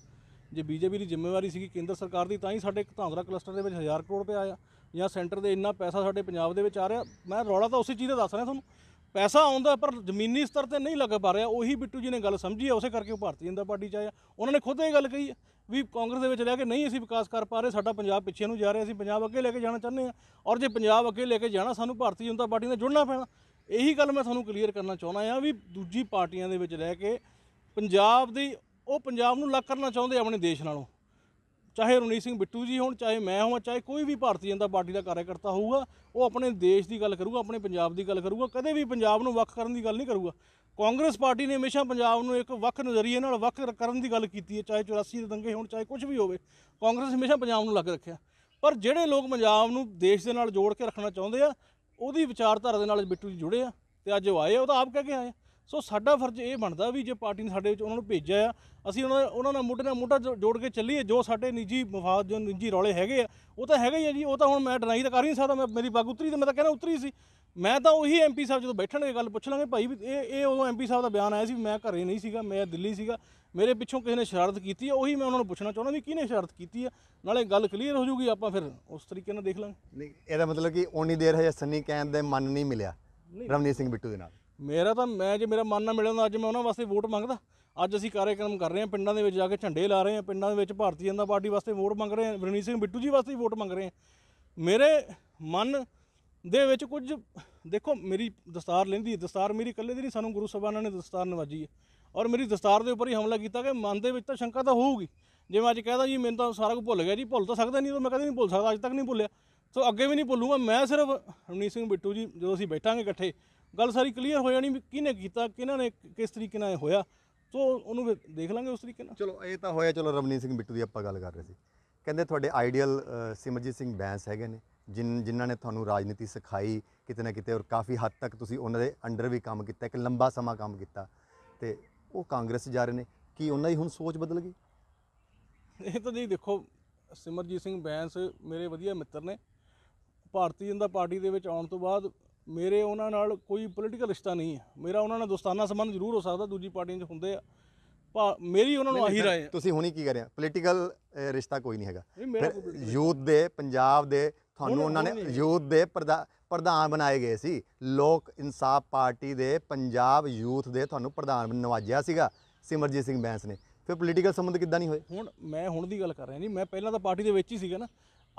ਜੇ ਬੀਜੇਪੀ ਦੀ ਜ਼ਿੰਮੇਵਾਰੀ ਕਿ ਕੇਂਦਰ ਸਰਕਾਰ ਦੀ ਤਾਂ ਹੀ ਸਾਡੇ ਧਾਂਦਰਾ ਕਲਸਟਰ ਦੇ ਵਿੱਚ 1000 ਕਰੋੜ ਰੁਪਏ ਆਇਆ ਜਾਂ ਸੈਂਟਰ ਦੇ ਇੰਨਾ ਪੈਸਾ ਸਾਡੇ ਪੰਜਾਬ ਦੇ ਵਿੱਚ ਆ ਰਿਹਾ ਮੈਂ ਰੌਲਾ ਤਾਂ ਉਸੇ ਚੀਜ਼ ਦਾ ਦੱਸ ਰਿਹਾ ਤੁਹਾਨੂੰ ਪੈਸਾ ਆਉਂਦਾ ਪਰ ਜ਼ਮੀਨੀ ਸਤਰ ਤੇ ਨਹੀਂ ਲੱਗ ਪਾ ਰਿਹਾ ਉਹੀ ਬਿੱਟੂ ਜੀ ਨੇ ਗੱਲ ਸਮਝੀ ਹੈ ਉਸੇ ਕਰਕੇ ਉਹ ਭਾਰਤੀ ਜਨਤਾ ਪਾਰਟੀ ਚ ਆਇਆ ਉਹਨਾਂ ਨੇ ਖੁਦ ਇਹ ਗੱਲ ਕਹੀ ਹੈ ਵੀ ਕਾਂਗਰਸ ਦੇ ਵਿੱਚ ਰਹਿ ਕੇ ਨਹੀਂ ਅਸੀਂ ਵਿਕਾਸ ਕਰ ਪਾ ਰਹੇ ਸਾਡਾ ਪੰਜਾਬ ਪਿੱਛੇ ਨੂੰ ਜਾ ਰਿਹਾ ਅਸੀਂ ਪੰਜਾਬ ਅੱਗੇ ਲੈ ਕੇ ਜਾਣਾ ਚਾਹੁੰਦੇ ਆ ਔਰ ਜੇ ਪੰਜਾਬ ਅੱਗੇ ਲੈ ਕੇ ਜਾਣਾ ਸਾਨੂੰ ਭਾਰਤੀ ਜਨਤਾ ਪਾਰਟੀ ਨਾਲ ਜੁੜਨਾ ਪੈਣਾ ਇਹੀ ਗੱਲ ਮੈਂ ਤੁਹਾਨੂੰ ਕਲੀਅਰ ਕਰਨਾ ਚਾਹੁੰਦਾ ਆ ਵੀ ਦੂਜੀ ਪਾਰਟੀਆਂ ਦੇ ਵਿੱਚ ਰਹਿ ਕੇ ਪੰਜਾਬ ਦੀ ਉਹ ਪੰਜਾਬ ਨੂੰ ਲੱਕ ਕਰਨਾ ਚਾਹੁੰਦੇ ਆਪਣੇ ਦੇਸ਼ ਨਾਲੋਂ ਚਾਹੇ ਰਣਜੀਤ ਸਿੰਘ ਬਿੱਟੂ ਜੀ ਹੋਣ ਚਾਹੇ ਮੈਂ ਹੋਵਾਂ ਚਾਹੇ ਕੋਈ ਵੀ ਭਾਰਤੀ ਜਨਤਾ ਪਾਰਟੀ ਦਾ ਕਾਰਜਕਰਤਾ ਹੋਊਗਾ ਉਹ ਆਪਣੇ ਦੇਸ਼ ਦੀ ਗੱਲ ਕਰੂਗਾ ਆਪਣੇ ਪੰਜਾਬ ਦੀ ਗੱਲ ਕਰੂਗਾ ਕਦੇ ਵੀ ਪੰਜਾਬ ਨੂੰ ਵੱਖ ਕਰਨ ਦੀ ਗੱਲ ਨਹੀਂ ਕਰੂਗਾ ਕਾਂਗਰਸ ਪਾਰਟੀ ਨੇ ਹਮੇਸ਼ਾ ਪੰਜਾਬ ਨੂੰ ਇੱਕ ਵੱਖ ਨਜ਼ਰੀਏ ਨਾਲ ਵੱਖ ਕਰਨ ਦੀ ਗੱਲ ਕੀਤੀ ਹੈ ਚਾਹੇ 84 ਦੇ ਦੰਗੇ ਹੋਣ ਚਾਹੇ ਕੁਝ ਵੀ ਹੋਵੇ ਕਾਂਗਰਸ ਹਮੇਸ਼ਾ ਪੰਜਾਬ ਨੂੰ ਲੱਗ ਰੱਖਿਆ ਪਰ ਜਿਹੜੇ ਲੋਕ ਪੰਜਾਬ ਨੂੰ ਦੇਸ਼ ਦੇ ਨਾਲ ਜੋੜ ਕੇ ਰੱਖਣਾ ਚਾਹੁੰਦੇ ਆ ਉਹਦੀ ਵਿਚਾਰਧਾਰਾ ਦੇ ਨਾਲ ਬਿੱਟੂ ਜੀ ਜੁੜੇ ਆ ਤੇ ਅੱਜ ਉਹ ਆਏ ਉਹ ਤਾਂ ਆਪ ਕਹਿ ਕੇ ਆਏ ਸੋ ਸਾਡਾ ਫਰਜ਼ ਇਹ ਬਣਦਾ ਵੀ ਜੇ ਪਾਰਟੀ ਨੇ ਸਾਡੇ ਵਿੱਚ ਉਹਨਾਂ ਨੂੰ ਭੇਜਿਆ ਆ ਅਸੀਂ ਉਹਨਾਂ ਉਹਨਾਂ ਨਾਲ ਮੋਢੇ ਨਾਲ ਮੋਢਾ ਜੋੜ ਕੇ ਚੱਲੀਏ ਜੋ ਸਾਡੇ ਨਿੱਜੀ ਮਫਾਦ ਜੋ ਨਿੱਜੀ ਰੌਲੇ ਹੈਗੇ ਆ ਉਹ ਤਾਂ ਹੈਗਾ ਹੀ ਆ ਜੀ ਉਹ ਤਾਂ ਹੁਣ ਮੈਂ ਡਰਾਈ ਤਾਂ ਕਰ ਨਹੀਂ ਸਕਦਾ ਮੈਂ ਮੇਰੀ ਬਾਗ ਉਤਰੀ ਤੇ ਮੈਂ ਤਾਂ ਕਹਿੰਦਾ ਉਤਰੀ ਸੀ ਮੈਂ ਤਾਂ ਉਹੀ ਐਮਪੀ ਸਾਹਿਬ ਜਦੋਂ ਬੈਠਣਗੇ ਗੱਲ ਪੁੱਛ ਲਾਂਗੇ ਭਾਈ ਵੀ ਇਹ ਇਹ ਉਦੋਂ ਐਮਪੀ ਸਾਹਿਬ ਦਾ ਬਿਆਨ ਆਇਆ ਸੀ ਮੈਂ ਘਰੇ ਨਹੀਂ ਸੀਗਾ ਮੈਂ ਦਿੱਲੀ ਸੀਗਾ ਮੇਰੇ ਪਿੱਛੋਂ ਕਿਸੇ ਨੇ ਸ਼ਰਾਰਤ ਕੀਤੀ ਹੈ ਉਹੀ ਮੈਂ ਉਹਨਾਂ ਨੂੰ ਪੁੱਛਣਾ ਚਾਹੁੰਦਾ ਵੀ ਕਿਹਨੇ ਸ਼ਰਾਰਤ ਕੀਤੀ ਹੈ ਨਾਲੇ ਗੱਲ ਕਲੀਅਰ ਹੋ ਜੂਗੀ ਆਪਾਂ ਫਿਰ ਉਸ ਤਰੀਕੇ ਨਾਲ ਦੇਖ ਲਾਂਗੇ ਨਹੀਂ ਇਹਦਾ ਮਤਲਬ ਕਿ ਓਨੀ ਦੇਰ ਹਜੇ ਸੰਨੀ ਕੈਨ ਦੇ ਮਨ ਨਹੀਂ ਮਿਲਿਆ ਰਵਨੀਤ ਸਿੰਘ ਬਿੱਟੂ ਦੇ ਨਾਲ ਮੇਰਾ ਤਾਂ ਮੈਂ ਜੇ ਮੇਰਾ ਮਨ ਨਾ ਤਾਂ ਅੱਜ ਮੈਂ ਉਹਨਾਂ ਵਾਸਤੇ ਵੋਟ ਮੰਗਦਾ ਅੱਜ ਅਸੀਂ ਕਾਰਜਕ੍ਰਮ ਕਰ ਰਹੇ ਹਾਂ ਪਿੰਡਾਂ ਦੇ ਵਿੱਚ ਜਾ ਕੇ ਝੰਡੇ ਲਾ ਰਹੇ ਹਾਂ ਪਿੰਡਾਂ ਦੇ ਵਿੱਚ ਭਾਰਤੀ ਜਨਤਾ ਪਾਰਟੀ ਵਾਸਤੇ ਵੋਟ ਮੰਗ ਰਹੇ ਹਾਂ ਰਣਜੀਤ ਸਿੰਘ ਬਿੱਟੂ ਜੀ ਵਾਸਤੇ ਵੋਟ ਮੰਗ ਰਹੇ ਹਾਂ ਮੇਰੇ ਮਨ ਦੇ ਵਿੱਚ ਕੁਝ ਦੇਖੋ ਮੇਰੀ ਦਸਤਾਰ ਲੈਂਦੀ ਦਸਤਾਰ ਮੇਰੀ ਇਕੱਲੇ ਦੀ ਨਹੀਂ ਸਾਨੂੰ ਗੁਰੂ ਸਭਾ ਨੇ ਦਸਤਾਰ ਨਵਾਜੀ ਹੈ ਔਰ ਮੇਰੀ ਦਸਤਾਰ ਦੇ ਉੱਪਰ ਹੀ ਹਮਲਾ ਕੀਤਾ ਕਿ ਮਨ ਦੇ ਵਿੱਚ ਤਾਂ ਸ਼ੰਕਾ ਤਾਂ ਹੋਊਗੀ ਜੇ ਮੈਂ ਅੱਜ ਕਹਦਾ ਜੀ ਮੈਨੂੰ ਤਾਂ ਸਾਰਾ ਕੁਝ ਭੁੱਲ ਗਿਆ ਜੀ ਭੁੱਲ ਤਾਂ ਸਕਦਾ ਨਹੀਂ ਤਾਂ ਮੈਂ ਕਦੇ ਨਹੀਂ ਭੁੱਲ ਸਕਦਾ ਅੱਜ ਤੱਕ ਨਹੀਂ ਭੁੱਲਿਆ ਸੋ ਅੱਗੇ ਵੀ ਨਹੀਂ ਭੁੱਲੂਗਾ ਮੈਂ ਸਿਰਫ ਰਣਜੀਤ ਸਿੰਘ ਬਿੱਟੂ ਜੀ ਜਦੋਂ ਅਸੀਂ ਬੈਠਾਂਗੇ ਇਕੱਠੇ ਗੱਲ ਸਾਰੀ ਕਲੀਅਰ ਹੋ ਜਾਣੀ ਵੀ ਕਿਹਨੇ ਕੀਤਾ ਕਿਹਨਾਂ ਨੇ ਕਿਸ ਤਰੀਕੇ ਨਾਲ ਹੋਇਆ ਸੋ ਉਹਨੂੰ ਫਿਰ ਦੇਖ ਲਾਂਗੇ ਉਸ ਤਰੀਕੇ ਨਾਲ ਚਲੋ ਇਹ ਤਾਂ ਹੋਇਆ ਚਲੋ ਰਵਨੀਤ ਸਿੰਘ ਬਿੱਟੂ ਦੀ ਆਪਾਂ ਗੱਲ ਕਰ ਰਹੇ ਸੀ ਕਹਿੰਦੇ ਤੁਹਾਡੇ ਆਈਡੀਅਲ ਸਿਮਰਜੀਤ ਸਿੰਘ ਬੈਂਸ ਹੈਗੇ ਨੇ ਜਿਨ ਜਿਨ੍ਹਾਂ ਨੇ ਤੁਹਾਨੂੰ ਰਾਜਨੀਤੀ ਸਿਖਾਈ ਕਿਤੇ ਨਾ ਕਿਤੇ ਔਰ ਕਾਫੀ ਹੱਦ ਤੱਕ ਤੁਸੀਂ ਉਹਨਾਂ ਦੇ ਅੰਡਰ ਵੀ ਕੰਮ ਕੀਤਾ ਇੱਕ ਲੰਬਾ ਸਮਾਂ ਕੰਮ ਕੀਤਾ ਤੇ ਉਹ ਕਾਂਗਰਸ ਜਾ ਰਹੇ ਨੇ ਕੀ ਉਹਨਾਂ ਦੀ ਹੁਣ ਸੋਚ ਬਦਲ ਗਈ ਇਹ ਤਾਂ ਜੀ ਦੇਖੋ ਸਿਮਰਜੀਤ ਸਿੰਘ ਬੈਂਸ ਮੇਰੇ ਵਧੀਆ ਮਿੱਤਰ ਨੇ ਭਾਰਤੀ ਜਨਤਾ ਪਾਰਟੀ ਦੇ ਵਿੱਚ ਆਉਣ ਤੋਂ ਬਾਅਦ ਮੇਰੇ ਉਹਨਾਂ ਨਾਲ ਕੋਈ ਪੋਲੀਟੀਕਲ ਰਿਸ਼ਤਾ ਨਹੀਂ ਹੈ ਮੇਰਾ ਉਹਨਾਂ ਨਾਲ ਦੋਸਤਾਨਾ ਸੰਬੰਧ ਜ਼ਰੂਰ ਹੋ ਸਕਦਾ ਦੂਜੀ ਪਾਰਟੀਆਂ 'ਚ ਹੁੰਦੇ ਆ ਪਰ ਮੇਰੀ ਉਹਨਾਂ ਨੂੰ ਆਹੀ ਰਾਏ ਤੁਸੀਂ ਹੁਣੀ ਕੀ ਕਰਿਆ ਪੋਲੀਟੀਕਲ ਰਿਸ਼ਤਾ ਕੋਈ ਨਹੀਂ ਹੈਗਾ ਯੂਥ ਦੇ ਪੰਜਾਬ ਦੇ ਤੁਹਾਨੂੰ ਉਹਨਾਂ ਨੇ ਯੂਥ ਦੇ ਪ੍ਰਧਾਨ ਬਣਾਏ ਗਏ ਸੀ ਲੋਕ ਇਨਸਾਫ ਪਾਰਟੀ ਦੇ ਪੰਜਾਬ ਯੂਥ ਦੇ ਤੁਹਾਨੂੰ ਪ੍ਰਧਾਨ ਨਵਾਜਿਆ ਸੀਗਾ ਸਿਮਰਜੀਤ ਸਿੰਘ ਬੈਂਸ ਨੇ ਫਿਰ ਪੋਲੀਟੀਕਲ ਸੰਬੰਧ ਕਿੱਦਾਂ ਨਹੀਂ ਹੋਏ ਹੁਣ ਮੈਂ ਹੁਣ ਦੀ ਗੱਲ ਕਰ ਰਿਹਾ ਨਹੀਂ ਮੈਂ ਪਹਿਲਾਂ ਤਾਂ ਪਾਰਟੀ ਦੇ ਵਿੱਚ ਹੀ ਸੀਗਾ ਨਾ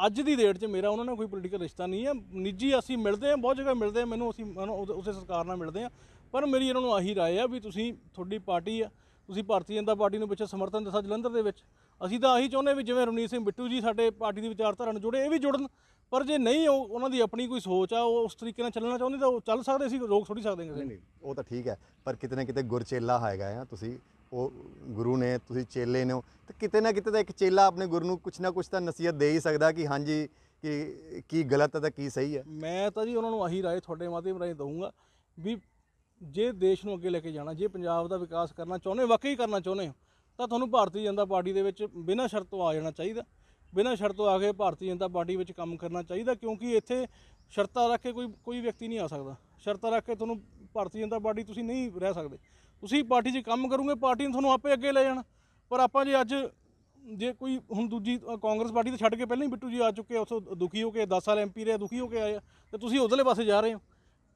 ਅੱਜ ਦੀ ਡੇਟ 'ਚ ਮੇਰਾ ਉਹਨਾਂ ਨਾਲ ਕੋਈ ਪੋਲੀਟੀਕਲ ਰਿਸ਼ਤਾ ਨਹੀਂ ਹੈ ਨਿੱਜੀ ਅਸੀਂ ਮਿਲਦੇ ਹਾਂ ਬਹੁਤ ਜਗ੍ਹਾ ਮਿਲਦੇ ਹਾਂ ਮੈਨੂੰ ਅਸੀਂ ਉਸੇ ਸਰਕਾਰ ਨਾਲ ਮਿਲਦੇ ਹਾਂ ਪਰ ਮੇਰੀ ਇਹਨਾਂ ਨੂੰ ਆਹੀ ਰਾਏ ਆ ਵੀ ਤੁਸੀਂ ਤੁਹਾਡੀ ਪਾਰਟੀ ਆ ਤੁਸੀਂ ਭਾਰਤੀ ਜਨਤਾ ਪਾਰਟੀ ਨੂੰ ਪਿੱਛੇ ਸਮਰਥਨ ਦਿੱਤਾ ਜਲੰਧਰ ਦੇ ਵਿੱਚ ਅਸੀਂ ਤਾਂ ਆਹੀ ਚਾਹੁੰਦੇ ਵੀ ਜਿਵੇਂ ਰਣਜੀਤ ਸਿੰਘ ਬਿੱਟੂ ਜੀ ਸਾਡੇ ਪਾਰਟੀ ਦੀ ਵਿਚਾਰਧਾਰਾ ਨਾਲ ਜੁੜੇ ਇਹ ਵੀ ਜੁੜਨ ਪਰ ਜੇ ਨਹੀਂ ਉਹ ਉਹਨਾਂ ਦੀ ਆਪਣੀ ਕੋਈ ਸੋਚ ਆ ਉਹ ਉਸ ਤਰੀਕੇ ਨਾਲ ਚੱਲਣਾ ਚਾਹੁੰਦੇ ਤਾਂ ਉਹ ਚੱਲ ਸਕਦੇ ਸੀ ਰੋਕ ਥੋੜੀ ਸਕਦੇ ਨਹੀਂ ਉਹ ਤਾਂ ਠੀਕ ਹੈ ਪਰ ਕਿਤੇ ਨਾ ਕਿਤੇ ਗੁਰਚੇਲਾ ਹੈਗਾ ਆ ਤੁਸੀਂ ਉਹ ਗੁਰੂ ਨੇ ਤੁਸੀਂ ਚੇਲੇ ਨੇ ਤੇ ਕਿਤੇ ਨਾ ਕਿਤੇ ਤਾਂ ਇੱਕ ਚੇਲਾ ਆਪਣੇ ਗੁਰੂ ਨੂੰ ਕੁਛ ਨਾ ਕੁਛ ਤਾਂ ਨਸੀਹਤ ਦੇ ਹੀ ਸਕਦਾ ਕਿ ਹਾਂਜੀ ਕਿ ਕੀ ਗਲਤ ਹੈ ਤਾਂ ਕੀ ਸਹੀ ਹੈ ਮੈਂ ਤਾਂ ਜੀ ਉਹਨਾਂ ਨੂੰ ਆਹੀ ਰਾਏ ਤੁਹਾਡੇ ਮਾਧਿਅਮ ਰਾਹੀਂ ਦਊਂਗਾ ਵੀ ਜੇ ਦੇਸ਼ ਨੂੰ ਅੱਗੇ ਲੈ ਕੇ ਜਾਣਾ ਜੇ ਪੰਜਾਬ ਦਾ ਵਿਕਾਸ ਕਰਨਾ ਚਾਹੁੰਦੇ ਵਾਕਈ ਕਰਨਾ ਚਾਹੁੰਦੇ ਹੋ ਤਾਂ ਤੁਹਾਨੂੰ ਭਾਰਤੀ ਜਨਤਾ ਪਾਰਟੀ ਦੇ ਵਿੱਚ ਬਿਨਾਂ ਸ਼ਰਤ ਤੋਂ ਆ ਜਾਣਾ ਚਾਹੀਦਾ ਬਿਨਾਂ ਸ਼ਰਤ ਤੋਂ ਆ ਕੇ ਭਾਰਤੀ ਜਨਤਾ ਪਾਰਟੀ ਵਿੱਚ ਕੰਮ ਕਰਨਾ ਚਾਹੀਦਾ ਕਿਉਂਕਿ ਇੱਥੇ ਸ਼ਰਤਾਂ ਰੱਖ ਕੇ ਕੋਈ ਕੋਈ ਵਿਅਕਤੀ ਨਹੀਂ ਆ ਸਕਦਾ ਸ਼ਰਤਾਂ ਰੱਖ ਕੇ ਤੁਹਾਨੂੰ ਭਾਰਤੀ ਜਨਤਾ ਪਾਰਟੀ ਤੁਸੀਂ ਨਹੀਂ ਰਹਿ ਸਕਦੇ ਤੁਸੀਂ ਪਾਰਟੀ 'ਚ ਕੰਮ ਕਰੋਗੇ ਪਾਰਟੀ ਨੇ ਤੁਹਾਨੂੰ ਆਪੇ ਅੱਗੇ ਲੈ ਜਾਣਾ ਪਰ ਆਪਾਂ ਜੇ ਅੱਜ ਜੇ ਕੋਈ ਹੁਣ ਦੂਜੀ ਕਾਂਗਰਸ ਪਾਰਟੀ ਤੋਂ ਛੱਡ ਕੇ ਪਹਿਲਾਂ ਹੀ ਬਿੱਟੂ ਜੀ ਆ ਚੁੱਕੇ ਉਸ ਦੁਖੀ ਹੋ ਕੇ 10 ਸਾਲ ਐਮਪੀ ਰਹੇ ਦੁਖੀ ਹੋ ਕੇ ਆਏ ਤੇ ਤੁਸੀਂ ਉਧਰਲੇ ਪਾਸੇ ਜਾ ਰਹੇ ਹੋ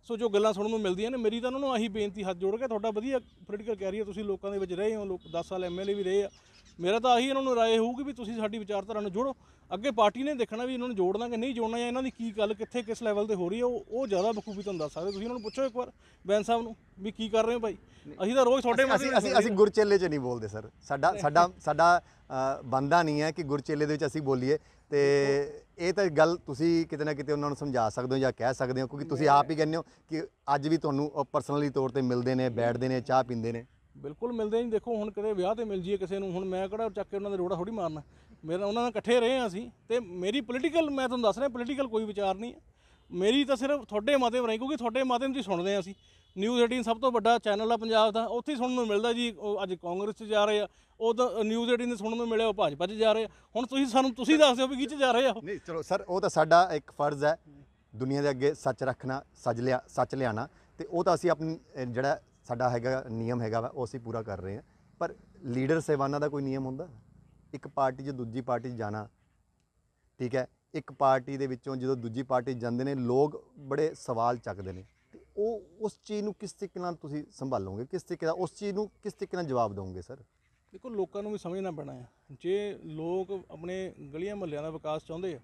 ਸੋ ਜੋ ਗੱਲਾਂ ਸੁਣਨ ਨੂੰ ਮਿਲਦੀਆਂ ਨੇ ਮੇਰੀ ਤਾਂ ਉਹਨਾਂ ਨੂੰ ਆਹੀ ਬੇਨਤੀ ਹੱਥ ਜੋੜ ਕੇ ਤੁਹਾਡਾ ਵਧੀਆ ਪੋਲੀਟੀਕਲ ਕੈਰੀਅਰ ਤੁਸੀਂ ਲੋਕਾਂ ਦੇ ਵਿੱਚ ਰਹੇ ਹੋ ਲੋਕ 10 ਸਾਲ ਐਮਐਲਏ ਵੀ ਰਹੇ ਆ ਮੇਰਾ ਤਾਂ ਆਹੀ ਇਹਨਾਂ ਨੂੰ ਰਾਏ ਹੋਊਗੀ ਵੀ ਤੁਸੀਂ ਸਾਡੀ ਵਿਚਾਰਧਾਰਾ ਨੂੰ ਜੋੜੋ ਅੱਗੇ ਪਾਰਟੀ ਨੇ ਦੇਖਣਾ ਵੀ ਇਹਨਾਂ ਨੂੰ ਜੋੜਨਾ ਕਿ ਨਹੀਂ ਜੋੜਨਾ ਜਾਂ ਇਹਨਾਂ ਦੀ ਕੀ ਗੱਲ ਕਿੱਥੇ ਕਿਸ ਲੈਵਲ ਤੇ ਹੋ ਰਹੀ ਹੈ ਉਹ ਜ਼ਿਆਦਾ ਬਖੂਬੀ ਤੁਹਾਨੂੰ ਦੱਸ ਸਕਦੇ ਤੁਸੀਂ ਇਹਨਾਂ ਨੂੰ ਪੁੱਛੋ ਇੱਕ ਵਾਰ ਬੈਂਸ ਸਾਹਿਬ ਨੂੰ ਵੀ ਕੀ ਕਰ ਰਹੇ ਹੋ ਭਾਈ ਅਸੀਂ ਤਾਂ ਰੋਜ਼ ਤੁਹਾਡੇ ਮਾਸੇ ਅਸੀਂ ਅਸੀਂ ਗੁਰਚੇਲੇ 'ਚ ਨਹੀਂ ਬੋਲਦੇ ਸਰ ਸਾਡਾ ਸਾਡਾ ਸਾਡਾ ਬੰਦਾ ਨਹੀਂ ਹੈ ਕਿ ਗੁਰਚੇਲੇ ਦੇ ਵਿੱਚ ਅਸੀਂ ਬੋਲੀਏ ਤੇ ਇਹ ਤਾਂ ਗੱਲ ਤੁਸੀਂ ਕਿਤੇ ਨਾ ਕਿਤੇ ਉਹਨਾਂ ਨੂੰ ਸਮਝਾ ਸਕਦੇ ਹੋ ਜਾਂ ਕਹਿ ਸਕਦੇ ਹੋ ਕਿਉਂਕਿ ਤੁਸੀਂ ਆਪ ਹੀ ਕਹਿੰਦੇ ਹੋ ਕਿ ਅੱਜ ਵੀ ਤੁਹਾਨੂੰ ਪਰਸਨਲੀ ਤੌਰ ਤੇ ਮਿਲਦੇ ਨੇ ਬੈਠਦੇ ਨੇ ਚਾਹ ਪੀਂਦੇ ਨੇ ਬਿਲਕੁਲ ਮਿਲਦੇ ਨਹੀਂ ਦੇਖੋ ਹੁਣ ਕਦੇ ਵਿਆਹ ਤੇ ਮਿਲ ਜੀਏ ਕਿਸੇ ਨੂੰ ਹੁਣ ਮੈਂ ਕਿਹੜਾ ਚੱਕ ਕੇ ਉਹਨਾਂ ਦੇ ਰੋੜਾ ਥੋੜੀ ਮਾਰਨਾ ਮੇਰਾ ਉਹਨਾਂ ਨਾਲ ਇਕੱਠੇ ਰਹੇ ਹਾਂ ਅਸੀਂ ਤੇ ਮੇਰੀ ਪੋਲੀਟੀਕਲ ਮੈਂ ਤੁਹਾਨੂੰ ਦੱਸ ਰਿਹਾ ਪੋਲੀਟੀਕਲ ਕੋਈ ਵਿਚਾਰ ਨਹੀਂ ਹੈ ਮੇਰੀ ਤਾਂ ਸਿਰਫ ਤੁਹਾਡੇ ਮਾਧਿਅਮ ਰਹੀ ਕਿਉਂਕਿ ਤੁਹਾਡੇ ਮਾਧਿਅਮ ਤੁਸੀਂ ਸੁਣਦੇ ਆ ਅਸੀਂ ਨਿਊਜ਼ 18 ਸਭ ਤੋਂ ਵੱਡਾ ਚੈਨਲ ਆ ਪੰਜਾਬ ਦਾ ਉੱਥੇ ਸੁਣਨ ਨੂੰ ਮਿਲਦਾ ਜੀ ਅੱਜ ਕਾਂਗਰਸ 'ਚ ਜਾ ਰਹੇ ਆ ਉਹ ਨਿਊਜ਼ 18 ਦੇ ਸੁਣਨ ਨੂੰ ਮਿਲਿਆ ਉਹ ਭਾਜਪਾ 'ਚ ਜਾ ਰਹੇ ਆ ਹੁਣ ਤੁਸੀਂ ਸਾਨੂੰ ਤੁਸੀਂ ਦੱਸ ਦਿਓ ਵੀ ਕਿੱਥੇ ਜਾ ਰਹੇ ਆ ਨਹੀਂ ਚਲੋ ਸਰ ਉਹ ਤਾਂ ਸਾਡਾ ਇੱਕ ਫਰਜ਼ ਹੈ ਦੁਨੀਆ ਦੇ ਅੱਗੇ ਸੱਚ ਰੱਖਣਾ ਸੱਚ ਲਿਆ ਸੱਚ ਲਿਆਣਾ ਤੇ ਉਹ ਤਾਂ ਅਸੀਂ ਆਪਣੀ ਜਿਹੜਾ ਸਾਡਾ ਹੈਗਾ ਨਿਯਮ ਹੈਗਾ ਉਹ ਅਸੀਂ ਪੂਰਾ ਕਰ ਰਹੇ ਹਾਂ ਪਰ ਲੀਡਰ ਸੇਵਾਨਾ ਦਾ ਕੋਈ ਨਿਯਮ ਹੁੰਦਾ ਇੱਕ ਪਾਰਟੀ 'ਚ ਦੂਜੀ ਪਾਰਟੀ 'ਚ ਜਾਣਾ ਠੀਕ ਹੈ ਇੱਕ ਪਾਰਟੀ ਦੇ ਵਿੱਚੋਂ ਜਦੋਂ ਦੂਜੀ ਪਾਰਟੀ ਜਾਂਦੇ ਨੇ ਲੋਕ ਬੜੇ ਸਵਾਲ ਚੱਕਦੇ ਨੇ ਤੇ ਉਹ ਉਸ ਚੀਜ਼ ਨੂੰ ਕਿਸ ਤਰੀਕੇ ਨਾਲ ਤੁਸੀਂ ਸੰਭਾਲੋਗੇ ਕਿਸ ਤਰੀਕੇ ਦਾ ਉਸ ਚੀਜ਼ ਨੂੰ ਕਿਸ ਤਰੀਕੇ ਨਾਲ ਜਵਾਬ ਦਿਓਗੇ ਸਰ ਦੇਖੋ ਲੋਕਾਂ ਨੂੰ ਵੀ ਸਮਝਣਾ ਪੈਣਾ ਹੈ ਜੇ ਲੋਕ ਆਪਣੇ ਗਲੀਆਂ ਮੁਹੱਲਿਆਂ ਦਾ ਵਿਕਾਸ ਚਾਹੁੰਦੇ ਆ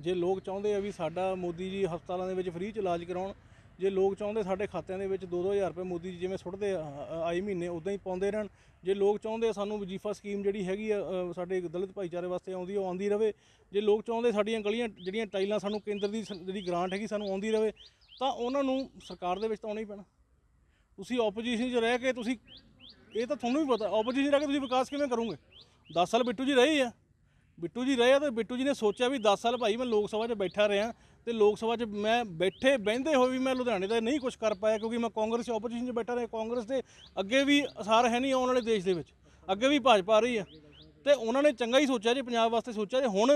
ਜੇ ਲੋਕ ਚਾਹੁੰਦੇ ਆ ਵੀ ਸਾਡਾ ਮੋਦੀ ਜੀ ਹਸਪਤਾਲਾਂ ਦੇ ਵਿੱਚ ਫ੍ਰੀ ਇਲਾਜ ਕਰਾਉਣ ਜੇ ਲੋਕ ਚਾਹੁੰਦੇ ਸਾਡੇ ਖਾਤਿਆਂ ਦੇ ਵਿੱਚ 2-2000 ਰੁਪਏ ਮੋਦੀ ਜੀ ਜਿਵੇਂ ਸੁੱਟਦੇ ਆਈ ਮਹੀਨੇ ਉਦਾਂ ਹੀ ਪਾਉਂਦੇ ਰਹਿਣ ਜੇ ਲੋਕ ਚਾਹੁੰਦੇ ਸਾਨੂੰ ਵਜੀਫਾ ਸਕੀਮ ਜਿਹੜੀ ਹੈਗੀ ਆ ਸਾਡੇ ਦਲਿਤ ਭਾਈਚਾਰੇ ਵਾਸਤੇ ਆਉਂਦੀ ਉਹ ਆਉਂਦੀ ਰਵੇ ਜੇ ਲੋਕ ਚਾਹੁੰਦੇ ਸਾਡੀਆਂ ਗਲੀਆਂ ਜਿਹੜੀਆਂ ਟਾਈਲਾਂ ਸਾਨੂੰ ਕੇਂਦਰ ਦੀ ਜਿਹੜੀ ਗ੍ਰਾਂਟ ਹੈਗੀ ਸਾਨੂੰ ਆਉਂਦੀ ਰਵੇ ਤਾਂ ਉਹਨਾਂ ਨੂੰ ਸਰਕਾਰ ਦੇ ਵਿੱਚ ਤਾਂ ਆਉਣਾ ਹੀ ਪੈਣਾ ਤੁਸੀਂ ਆਪੋਜੀਸ਼ਨ 'ਚ ਰਹਿ ਕੇ ਤੁਸੀਂ ਇਹ ਤਾਂ ਤੁਹਾਨੂੰ ਵੀ ਪਤਾ ਆਪੋਜੀਸ਼ਨ ਰਹਿ ਕੇ ਤੁਸੀਂ ਵਿਕਾਸ ਕਿਵੇਂ ਕਰੋਗੇ 10 ਸਾਲ ਬਿੱਟੂ ਜੀ ਰਹੇ ਆ ਬਿੱਟੂ ਜੀ ਰਹੇ ਆ ਤੇ ਬਿੱਟੂ ਜੀ ਨੇ ਸੋਚਿਆ ਵੀ 10 ਸਾਲ ਭਾਈ ਮੈਂ ਲੋਕ ਸਭਾ 'ਚ ਬੈਠਾ ਰਿਹਾ ਤੇ ਲੋਕ ਸਭਾ 'ਚ ਮੈਂ ਬੈਠੇ ਬਹਿੰਦੇ ਹੋਏ ਵੀ ਮੈਂ ਲੁਧਿਆਣੇ ਦਾ ਨਹੀਂ ਕੁਝ ਕਰ ਪਾਇਆ ਕਿਉਂਕਿ ਮੈਂ ਕਾਂਗਰਸ ਦੇ ਆਪੋਜੀਸ਼ਨ 'ਚ ਬੈਠਾ ਰਿਹਾ ਕਾਂਗਰਸ ਦੇ ਅੱਗੇ ਵੀ ਅਸਾਰ ਹੈ ਨਹੀਂ ਆਉਣ ਵਾਲੇ ਦੇਸ਼ ਦੇ ਵਿੱਚ ਅੱਗੇ ਵੀ ਭਾਜਪਾ ਰਹੀ ਆ ਤੇ ਉਹਨਾਂ ਨੇ ਚੰਗਾ ਹੀ ਸੋਚਿਆ ਜੀ ਪੰਜਾਬ ਵਾਸਤੇ ਸੋਚਿਆ ਜੇ ਹੁਣ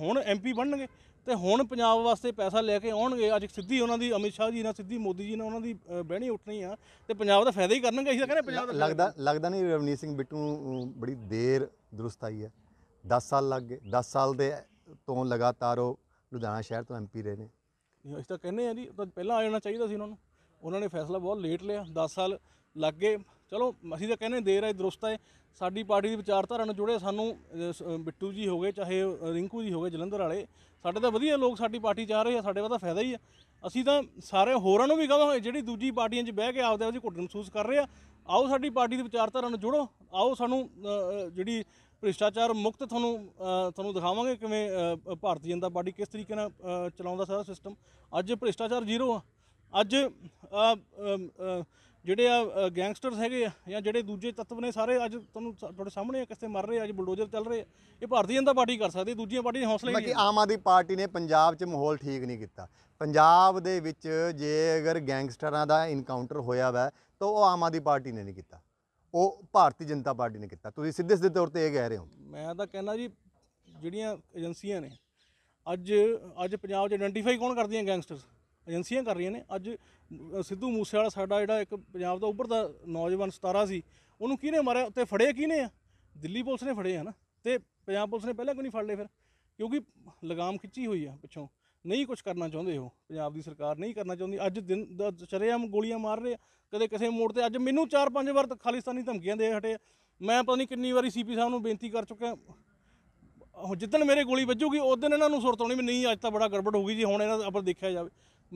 ਹੁਣ ਐਮਪੀ ਬਣਨਗੇ ਤੇ ਹੁਣ ਪੰਜਾਬ ਵਾਸਤੇ ਪੈਸਾ ਲੈ ਕੇ ਆਉਣਗੇ ਅੱਜ ਸਿੱਧੀ ਉਹਨਾਂ ਦੀ ਅਮਿਤ ਸ਼ਾਹ ਜੀ ਨਾਲ ਸਿੱਧੀ ਮੋਦੀ ਜੀ ਨਾਲ ਉਹਨਾਂ ਦੀ ਬਹਿਣੀ ਉੱਠਣੀ ਆ ਤੇ ਪੰਜਾਬ ਦਾ ਫਾਇਦਾ ਹੀ ਕਰਨਗੇ ਅਸੀਂ ਤਾਂ ਕਹਿੰਦੇ ਪੰਜਾਬ ਦਾ ਲੱਗਦਾ ਲੱਗਦਾ ਨਹੀਂ ਰਵਨੀਤ ਸਿੰਘ ਬਿੱਟੂ ਨੂੰ ਬੜੀ ਦੇਰ ਦਰੁਸਤ ਆਈ ਹੈ 10 ਸਾਲ ਲੱਗ ਗਏ 10 ਸਾਲ ਦੇ ਤੋਂ ਲਗਾਤਾਰ ਉਹ ਲੁਧਿਆਣਾ ਸ਼ਹਿਰ ਤੋਂ ਐਮਪੀ ਰਹੇ ਨੇ ਨਹੀਂ ਅਸੀਂ ਤਾਂ ਕਹਿੰਦੇ ਆ ਜੀ ਉਹ ਤਾਂ ਪਹਿਲਾਂ ਆ ਜਾਣਾ ਚਾਹੀਦਾ ਸੀ ਉਹਨਾਂ ਨੂੰ ਉਹਨਾਂ ਨੇ ਫੈਸਲਾ ਬਹੁਤ ਲੇਟ ਲਿਆ 10 ਸਾਲ ਲੱਗ ਗਏ ਚਲੋ ਅਸੀਂ ਤਾਂ ਕਹਿੰਦੇ ਦੇਰ ਹੈ ਦਰੁਸਤ ਹੈ ਸਾਡੀ ਪਾਰਟੀ ਦੀ ਵਿਚਾਰਧਾਰਾ ਨਾਲ ਜੁੜੇ ਸਾਨੂੰ ਬਿੱਟੂ ਜੀ ਹੋਗੇ ਚਾਹੇ ਰਿੰਕੂ ਜੀ ਹੋਗੇ ਜਲੰਧਰ ਵਾਲੇ ਸਾਡੇ ਤਾਂ ਵਧੀਆ ਲੋਕ ਸਾਡੀ ਪਾਰਟੀ 'ਚ ਆ ਰਹੇ ਆ ਸਾਡੇ ਵਾਸਤੇ ਫਾਇਦਾ ਹੀ ਆ ਅਸੀਂ ਤਾਂ ਸਾਰੇ ਹੋਰਾਂ ਨੂੰ ਵੀ ਕਹਾਂਗੇ ਜਿਹੜੀ ਦੂਜੀ ਪਾਰਟੀਆਂ 'ਚ ਬਹਿ ਕੇ ਆਪਦੇ ਆਪ ਦੀ ਘੁੱਟ ਮਹਿਸੂਸ ਕਰ ਰਹੇ ਆ ਆਓ ਸਾਡੀ ਪਾਰਟੀ ਦੀ ਵਿਚਾਰਧਾਰਾ ਨਾਲ ਜੁੜੋ ਆਓ ਸਾਨੂੰ ਜਿਹੜੀ ਭ੍ਰਿਸ਼ਟਾਚਾਰ ਮੁਕਤ ਤੁਹਾਨੂੰ ਤੁਹਾਨੂੰ ਦਿਖਾਵਾਂਗੇ ਕਿਵੇਂ ਭਾਰਤੀ ਜਨਤਾ ਪਾਰਟੀ ਕਿਸ ਤਰੀਕੇ ਨਾਲ ਚਲਾਉਂਦਾ ਸਾਰਾ ਸਿਸਟਮ ਅੱਜ ਭ੍ਰਿਸ਼ਟਾਚਾਰ ਜ਼ੀਰੋ ਆ ਅੱਜ ਜਿਹੜੇ ਆ ਗੈਂਗਸਟਰਸ ਹੈਗੇ ਆ ਜਾਂ ਜਿਹੜੇ ਦੂਜੇ ਤੱਤਵ ਨੇ ਸਾਰੇ ਅੱਜ ਤੁਹਾਨੂੰ ਤੁਹਾਡੇ ਸਾਹਮਣੇ ਆ ਕਿਸੇ ਮਰ ਰਹੇ ਆ ਅੱਜ ਬੁਲਡੋਜ਼ਰ ਚੱਲ ਰਹੇ ਆ ਇਹ ਭਾਰਤੀ ਜਨਤਾ ਪਾਰਟੀ ਕਰ ਸਕਦੀ ਦੂਜੀਆਂ ਪਾਰਟੀਆਂ ਹੌਸਲੇ ਨਹੀਂ ਬਾਕੀ ਆਮ ਆਦਮੀ ਪਾਰਟੀ ਨੇ ਪੰਜਾਬ 'ਚ ਮਾਹੌਲ ਠੀਕ ਨਹੀਂ ਕੀਤਾ ਪੰਜਾਬ ਦੇ ਵਿੱਚ ਜੇ ਅਗਰ ਗੈਂਗਸਟਰਾਂ ਦਾ ਇਨਕਾਊਂਟਰ ਹੋਇਆ ਵਾ ਤਾਂ ਉਹ ਆਮ ਆਦਮੀ ਪਾਰਟੀ ਨੇ ਨਹੀਂ ਕੀਤਾ ਉਹ ਭਾਰਤੀ ਜਨਤਾ ਪਾਰਟੀ ਨੇ ਕੀਤਾ ਤੁਸੀਂ ਸਿੱਧੇ ਸਿੱਧੇ ਤੌਰ ਤੇ ਇਹ ਕਹਿ ਰਹੇ ਹੋ ਮੈਂ ਤਾਂ ਕਹਿੰਦਾ ਜੀ ਜਿਹੜੀਆਂ ਏਜੰਸੀਆਂ ਨੇ ਅੱਜ ਅੱਜ ਪੰਜਾਬ 'ਚ ਆਇਡੈਂਟੀਫਾਈ ਕੌਣ ਕਰਦੀਆਂ ਗੈਂਗਸਟਰਸ ਏਜੰਸੀਆਂ ਕਰ ਰਹੀਆਂ ਨੇ ਅੱਜ ਸਿੱਧੂ ਮੂਸੇਵਾਲਾ ਸਾਡਾ ਜਿਹੜਾ ਇੱਕ ਪੰਜਾਬ ਦਾ ਉੱਭਰਦਾ ਨੌਜਵਾਨ 17 ਸੀ ਉਹਨੂੰ ਕਿਹਨੇ ਮਾਰਿਆ ਤੇ ਫੜੇ ਕਿਹਨੇ ਆ ਦਿੱਲੀ ਪੁਲਿਸ ਨੇ ਫੜੇ ਹਨ ਤੇ ਪੰਜਾਬ ਪੁਲਿਸ ਨੇ ਪਹਿਲਾਂ ਕਿਉਂ ਨਹੀਂ ਫੜ ਲਏ ਫਿਰ ਕਿਉਂਕਿ ਲਗਾਮ ਖਿੱਚੀ ਹੋਈ ਆ ਪਿੱਛੋਂ ਨਹੀਂ ਕੁਝ ਕਰਨਾ ਚਾਹੁੰਦੇ ਹੋ ਪੰਜਾਬ ਦੀ ਸਰਕਾਰ ਨਹੀਂ ਕਰਨਾ ਚਾਹੁੰਦੀ ਅੱਜ ਦਿਨ ਦਾ ਚਰੇਆਮ ਗੋਲੀਆਂ ਮਾਰ ਰਹੇ ਆ ਕਦੇ ਕਿਸੇ ਮੋੜ ਤੇ ਅੱਜ ਮੈਨੂੰ 4-5 ਵਾਰ ਖਾਲਿਸਤਾਨੀ ਧਮਕੀਆਂ ਦੇ ਹਟੇ ਮੈਂ ਪਤਾ ਨਹੀਂ ਕਿੰਨੀ ਵਾਰੀ ਸੀਪੀ ਸਾਹਿਬ ਨੂੰ ਬੇਨਤੀ ਕਰ ਚੁੱਕਿਆ ਜਿੱਦਣ ਮੇਰੇ ਗੋਲੀ ਵੱਜੂਗੀ ਉਸ ਦਿਨ ਇਹਨਾਂ ਨੂੰ ਸੁਰਤ ਆਉਣੀ ਵੀ ਨਹੀਂ ਅੱਜ ਤਾਂ ਬੜਾ ਗੜਬੜ ਹੋ ਗਈ ਜੀ ਹੁਣ ਇਹਨਾਂ ਦਾ ਅਪਰ ਦੇਖਿਆ ਜਾਵੇ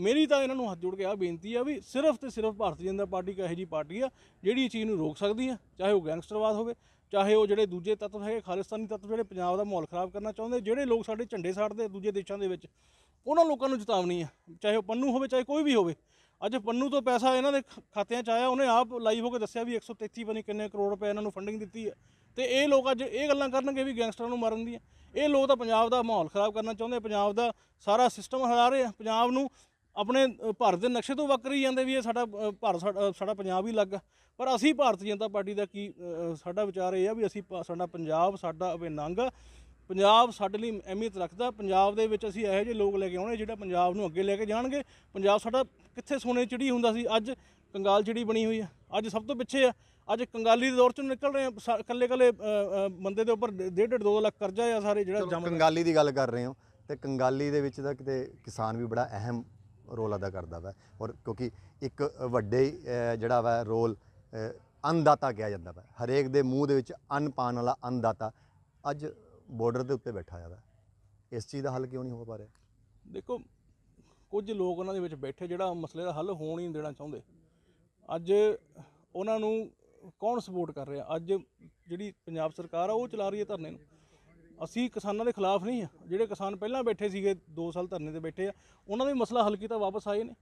ਮੇਰੀ ਤਾਂ ਇਹਨਾਂ ਨੂੰ ਹੱਥ ਜੋੜ ਕੇ ਆ ਬੇਨਤੀ ਆ ਵੀ ਸਿਰਫ ਤੇ ਸਿਰਫ ਭਾਰਤੀ ਜਨਤਾ ਪਾਰਟੀ ਕਹੇ ਜੀ ਪਾਰਟੀ ਆ ਜਿਹੜੀ ਇਹ ਚੀਜ਼ ਨੂੰ ਰੋਕ ਸਕਦੀ ਆ ਚਾਹੇ ਉਹ ਗੈਂਗਸਟਰਵਾਦ ਹੋਵੇ ਚਾਹੇ ਉਹ ਜਿਹੜੇ ਦੂਜੇ ਤੱਤ ਹੈਗੇ ਖਾਲਿਸਤਾਨੀ ਤੱਤ ਜਿਹੜੇ ਪੰਜਾਬ ਦਾ ਮਾਹੌਲ ਖਰਾਬ ਕਰਨਾ ਚਾਹੁੰਦੇ ਜਿਹੜੇ ਲੋਕ ਸਾਡੇ ਝੰਡੇ ਸਾੜਦੇ ਦੂਜੇ ਦੇਸ਼ਾਂ ਦੇ ਵਿੱਚ ਉਹਨਾਂ ਲੋਕਾਂ ਨੂੰ ਚੇਤਾਵਨੀ ਆ ਚਾਹੇ ਉਹ ਪੰਨੂ ਹੋਵੇ ਚਾਹੇ ਕੋਈ ਵੀ ਹੋਵੇ ਅੱਜ ਪੰਨੂ ਤੋਂ ਪੈਸਾ ਇਹਨਾਂ ਦੇ ਖਾਤਿਆਂ 'ਚ ਆਇਆ ਉਹਨੇ ਆਪ ਲਾਈਵ ਹੋ ਕੇ ਦੱਸਿਆ ਵੀ 133 ਬਣੀ ਕਿੰਨੇ ਕਰੋੜ ਰੁਪਏ ਇਹਨਾਂ ਨੂੰ ਫੰਡਿੰਗ ਦਿੱਤੀ ਹੈ ਤੇ ਇਹ ਲੋਕ ਅੱਜ ਇਹ ਗੱਲਾਂ ਕਰਨਗੇ ਵੀ ਗੈਂਗਸਟਰਾਂ ਨੂੰ ਮਾਰਨ ਦੀਆਂ ਇਹ ਲੋਕ ਤਾਂ ਪੰਜਾਬ ਦਾ ਮਾਹੌਲ ਖਰਾਬ ਕਰਨਾ ਚਾਹੁੰਦੇ ਪੰਜਾਬ ਦਾ ਸਾਰਾ ਸਿਸਟਮ ਹਿਲਾ ਰਹੇ ਆ ਪੰਜਾਬ ਨੂੰ ਆਪਣੇ ਭਾਰਤ ਦੇ ਨਕਸ਼ੇ ਤੋਂ ਵੱਕਰੀ ਜਾਂਦੇ ਵੀ ਇਹ ਸਾਡਾ ਭਾਰਤ ਸਾਡਾ ਪੰਜਾਬ ਹੀ ਲੱਗ ਪਰ ਅਸੀਂ ਭਾਰਤੀ ਜਨਤਾ ਪਾਰਟੀ ਦਾ ਕੀ ਸਾਡਾ ਵਿਚਾਰ ਇਹ ਆ ਵੀ ਅਸੀਂ ਸਾਡਾ ਪੰਜਾਬ ਸਾਡਾ ਨੰਗ ਪੰਜਾਬ ਸਾਡੇ ਲਈ ਅਹਿਮੀਅਤ ਰੱਖਦਾ ਪੰਜਾਬ ਦੇ ਵਿੱਚ ਅਸੀਂ ਇਹੋ ਜਿਹੇ ਲੋਕ ਲੈ ਕੇ ਆਉਣੇ ਜਿਹੜਾ ਪੰਜਾਬ ਨੂੰ ਅੱਗੇ ਲੈ ਕੇ ਜਾਣਗੇ ਪੰਜਾਬ ਸਾਡਾ ਕਿੱਥੇ ਸੋਨੇ ਚਿੜੀ ਹੁੰਦਾ ਸੀ ਅੱਜ ਕੰਗਾਲ ਚਿੜੀ ਬਣੀ ਹੋਈ ਹੈ ਅੱਜ ਸਭ ਤੋਂ ਪਿੱਛੇ ਆ ਅੱਜ ਕੰਗਾਲੀ ਦੇ ਦੌਰ ਚੋਂ ਨਿਕਲ ਰਹੇ ਆ ਕੱਲੇ ਕੱਲੇ ਬੰਦੇ ਦੇ ਉੱਪਰ 1.5 2 ਲੱਖ ਕਰਜ਼ਾ ਆ ਸਾਰੇ ਜਿਹੜਾ ਜਮ ਕੰਗਾਲੀ ਦੀ ਗੱਲ ਕਰ ਰਹੇ ਹਾਂ ਤੇ ਕੰਗਾਲੀ ਦੇ ਵਿੱਚ ਤਾਂ ਕਿਤੇ ਕਿਸਾਨ ਵੀ ਬੜਾ ਅਹਿਮ ਰੋਲ ਅਦਾ ਕਰਦਾ ਵਾ ਔਰ ਕਿਉਂਕਿ ਇੱਕ ਵੱਡੇ ਜਿਹੜਾ ਵਾ ਰੋਲ ਅੰਨਦਾਤਾ ਕਿਹਾ ਜਾਂਦਾ ਵਾ ਹਰੇਕ ਦੇ ਮੂੰਹ ਦੇ ਵਿੱਚ ਅੰਨ ਪਾਣ ਵਾਲਾ ਅੰਨਦਾਤਾ ਅੱਜ ਬਾਰਡਰ ਦੇ ਉੱਤੇ ਬੈਠਾ ਆ ਇਸ ਚੀਜ਼ ਦਾ ਹੱਲ ਕਿਉਂ ਨਹੀਂ ਹੋ ਪਾ ਰਿਹਾ ਦੇਖੋ ਕੁਝ ਲੋਕ ਉਹਨਾਂ ਦੇ ਵਿੱਚ ਬੈਠੇ ਜਿਹੜਾ ਮਸਲੇ ਦਾ ਹੱਲ ਹੋਣ ਹੀ ਨਹੀਂ ਦੇਣਾ ਚਾਹੁੰਦੇ ਅੱਜ ਉਹਨਾਂ ਨੂੰ ਕੌਣ ਸਪੋਰਟ ਕਰ ਰਿਹਾ ਅੱਜ ਜਿਹੜੀ ਪੰਜਾਬ ਸਰਕਾਰ ਆ ਉਹ ਚਲਾ ਰਹੀ ਹੈ ਧਰਨੇ ਨੂੰ ਅਸੀਂ ਕਿਸਾਨਾਂ ਦੇ ਖਿਲਾਫ ਨਹੀਂ ਆ ਜਿਹੜੇ ਕਿਸਾਨ ਪਹਿਲਾਂ ਬੈਠੇ ਸੀਗੇ 2 ਸਾਲ ਧਰਨੇ ਤੇ ਬੈਠੇ ਆ ਉਹਨਾਂ ਦਾ ਵੀ ਮਸਲਾ ਹੱਲ ਕੀਤਾ ਵਾਪਸ ਆਏ ਨੇ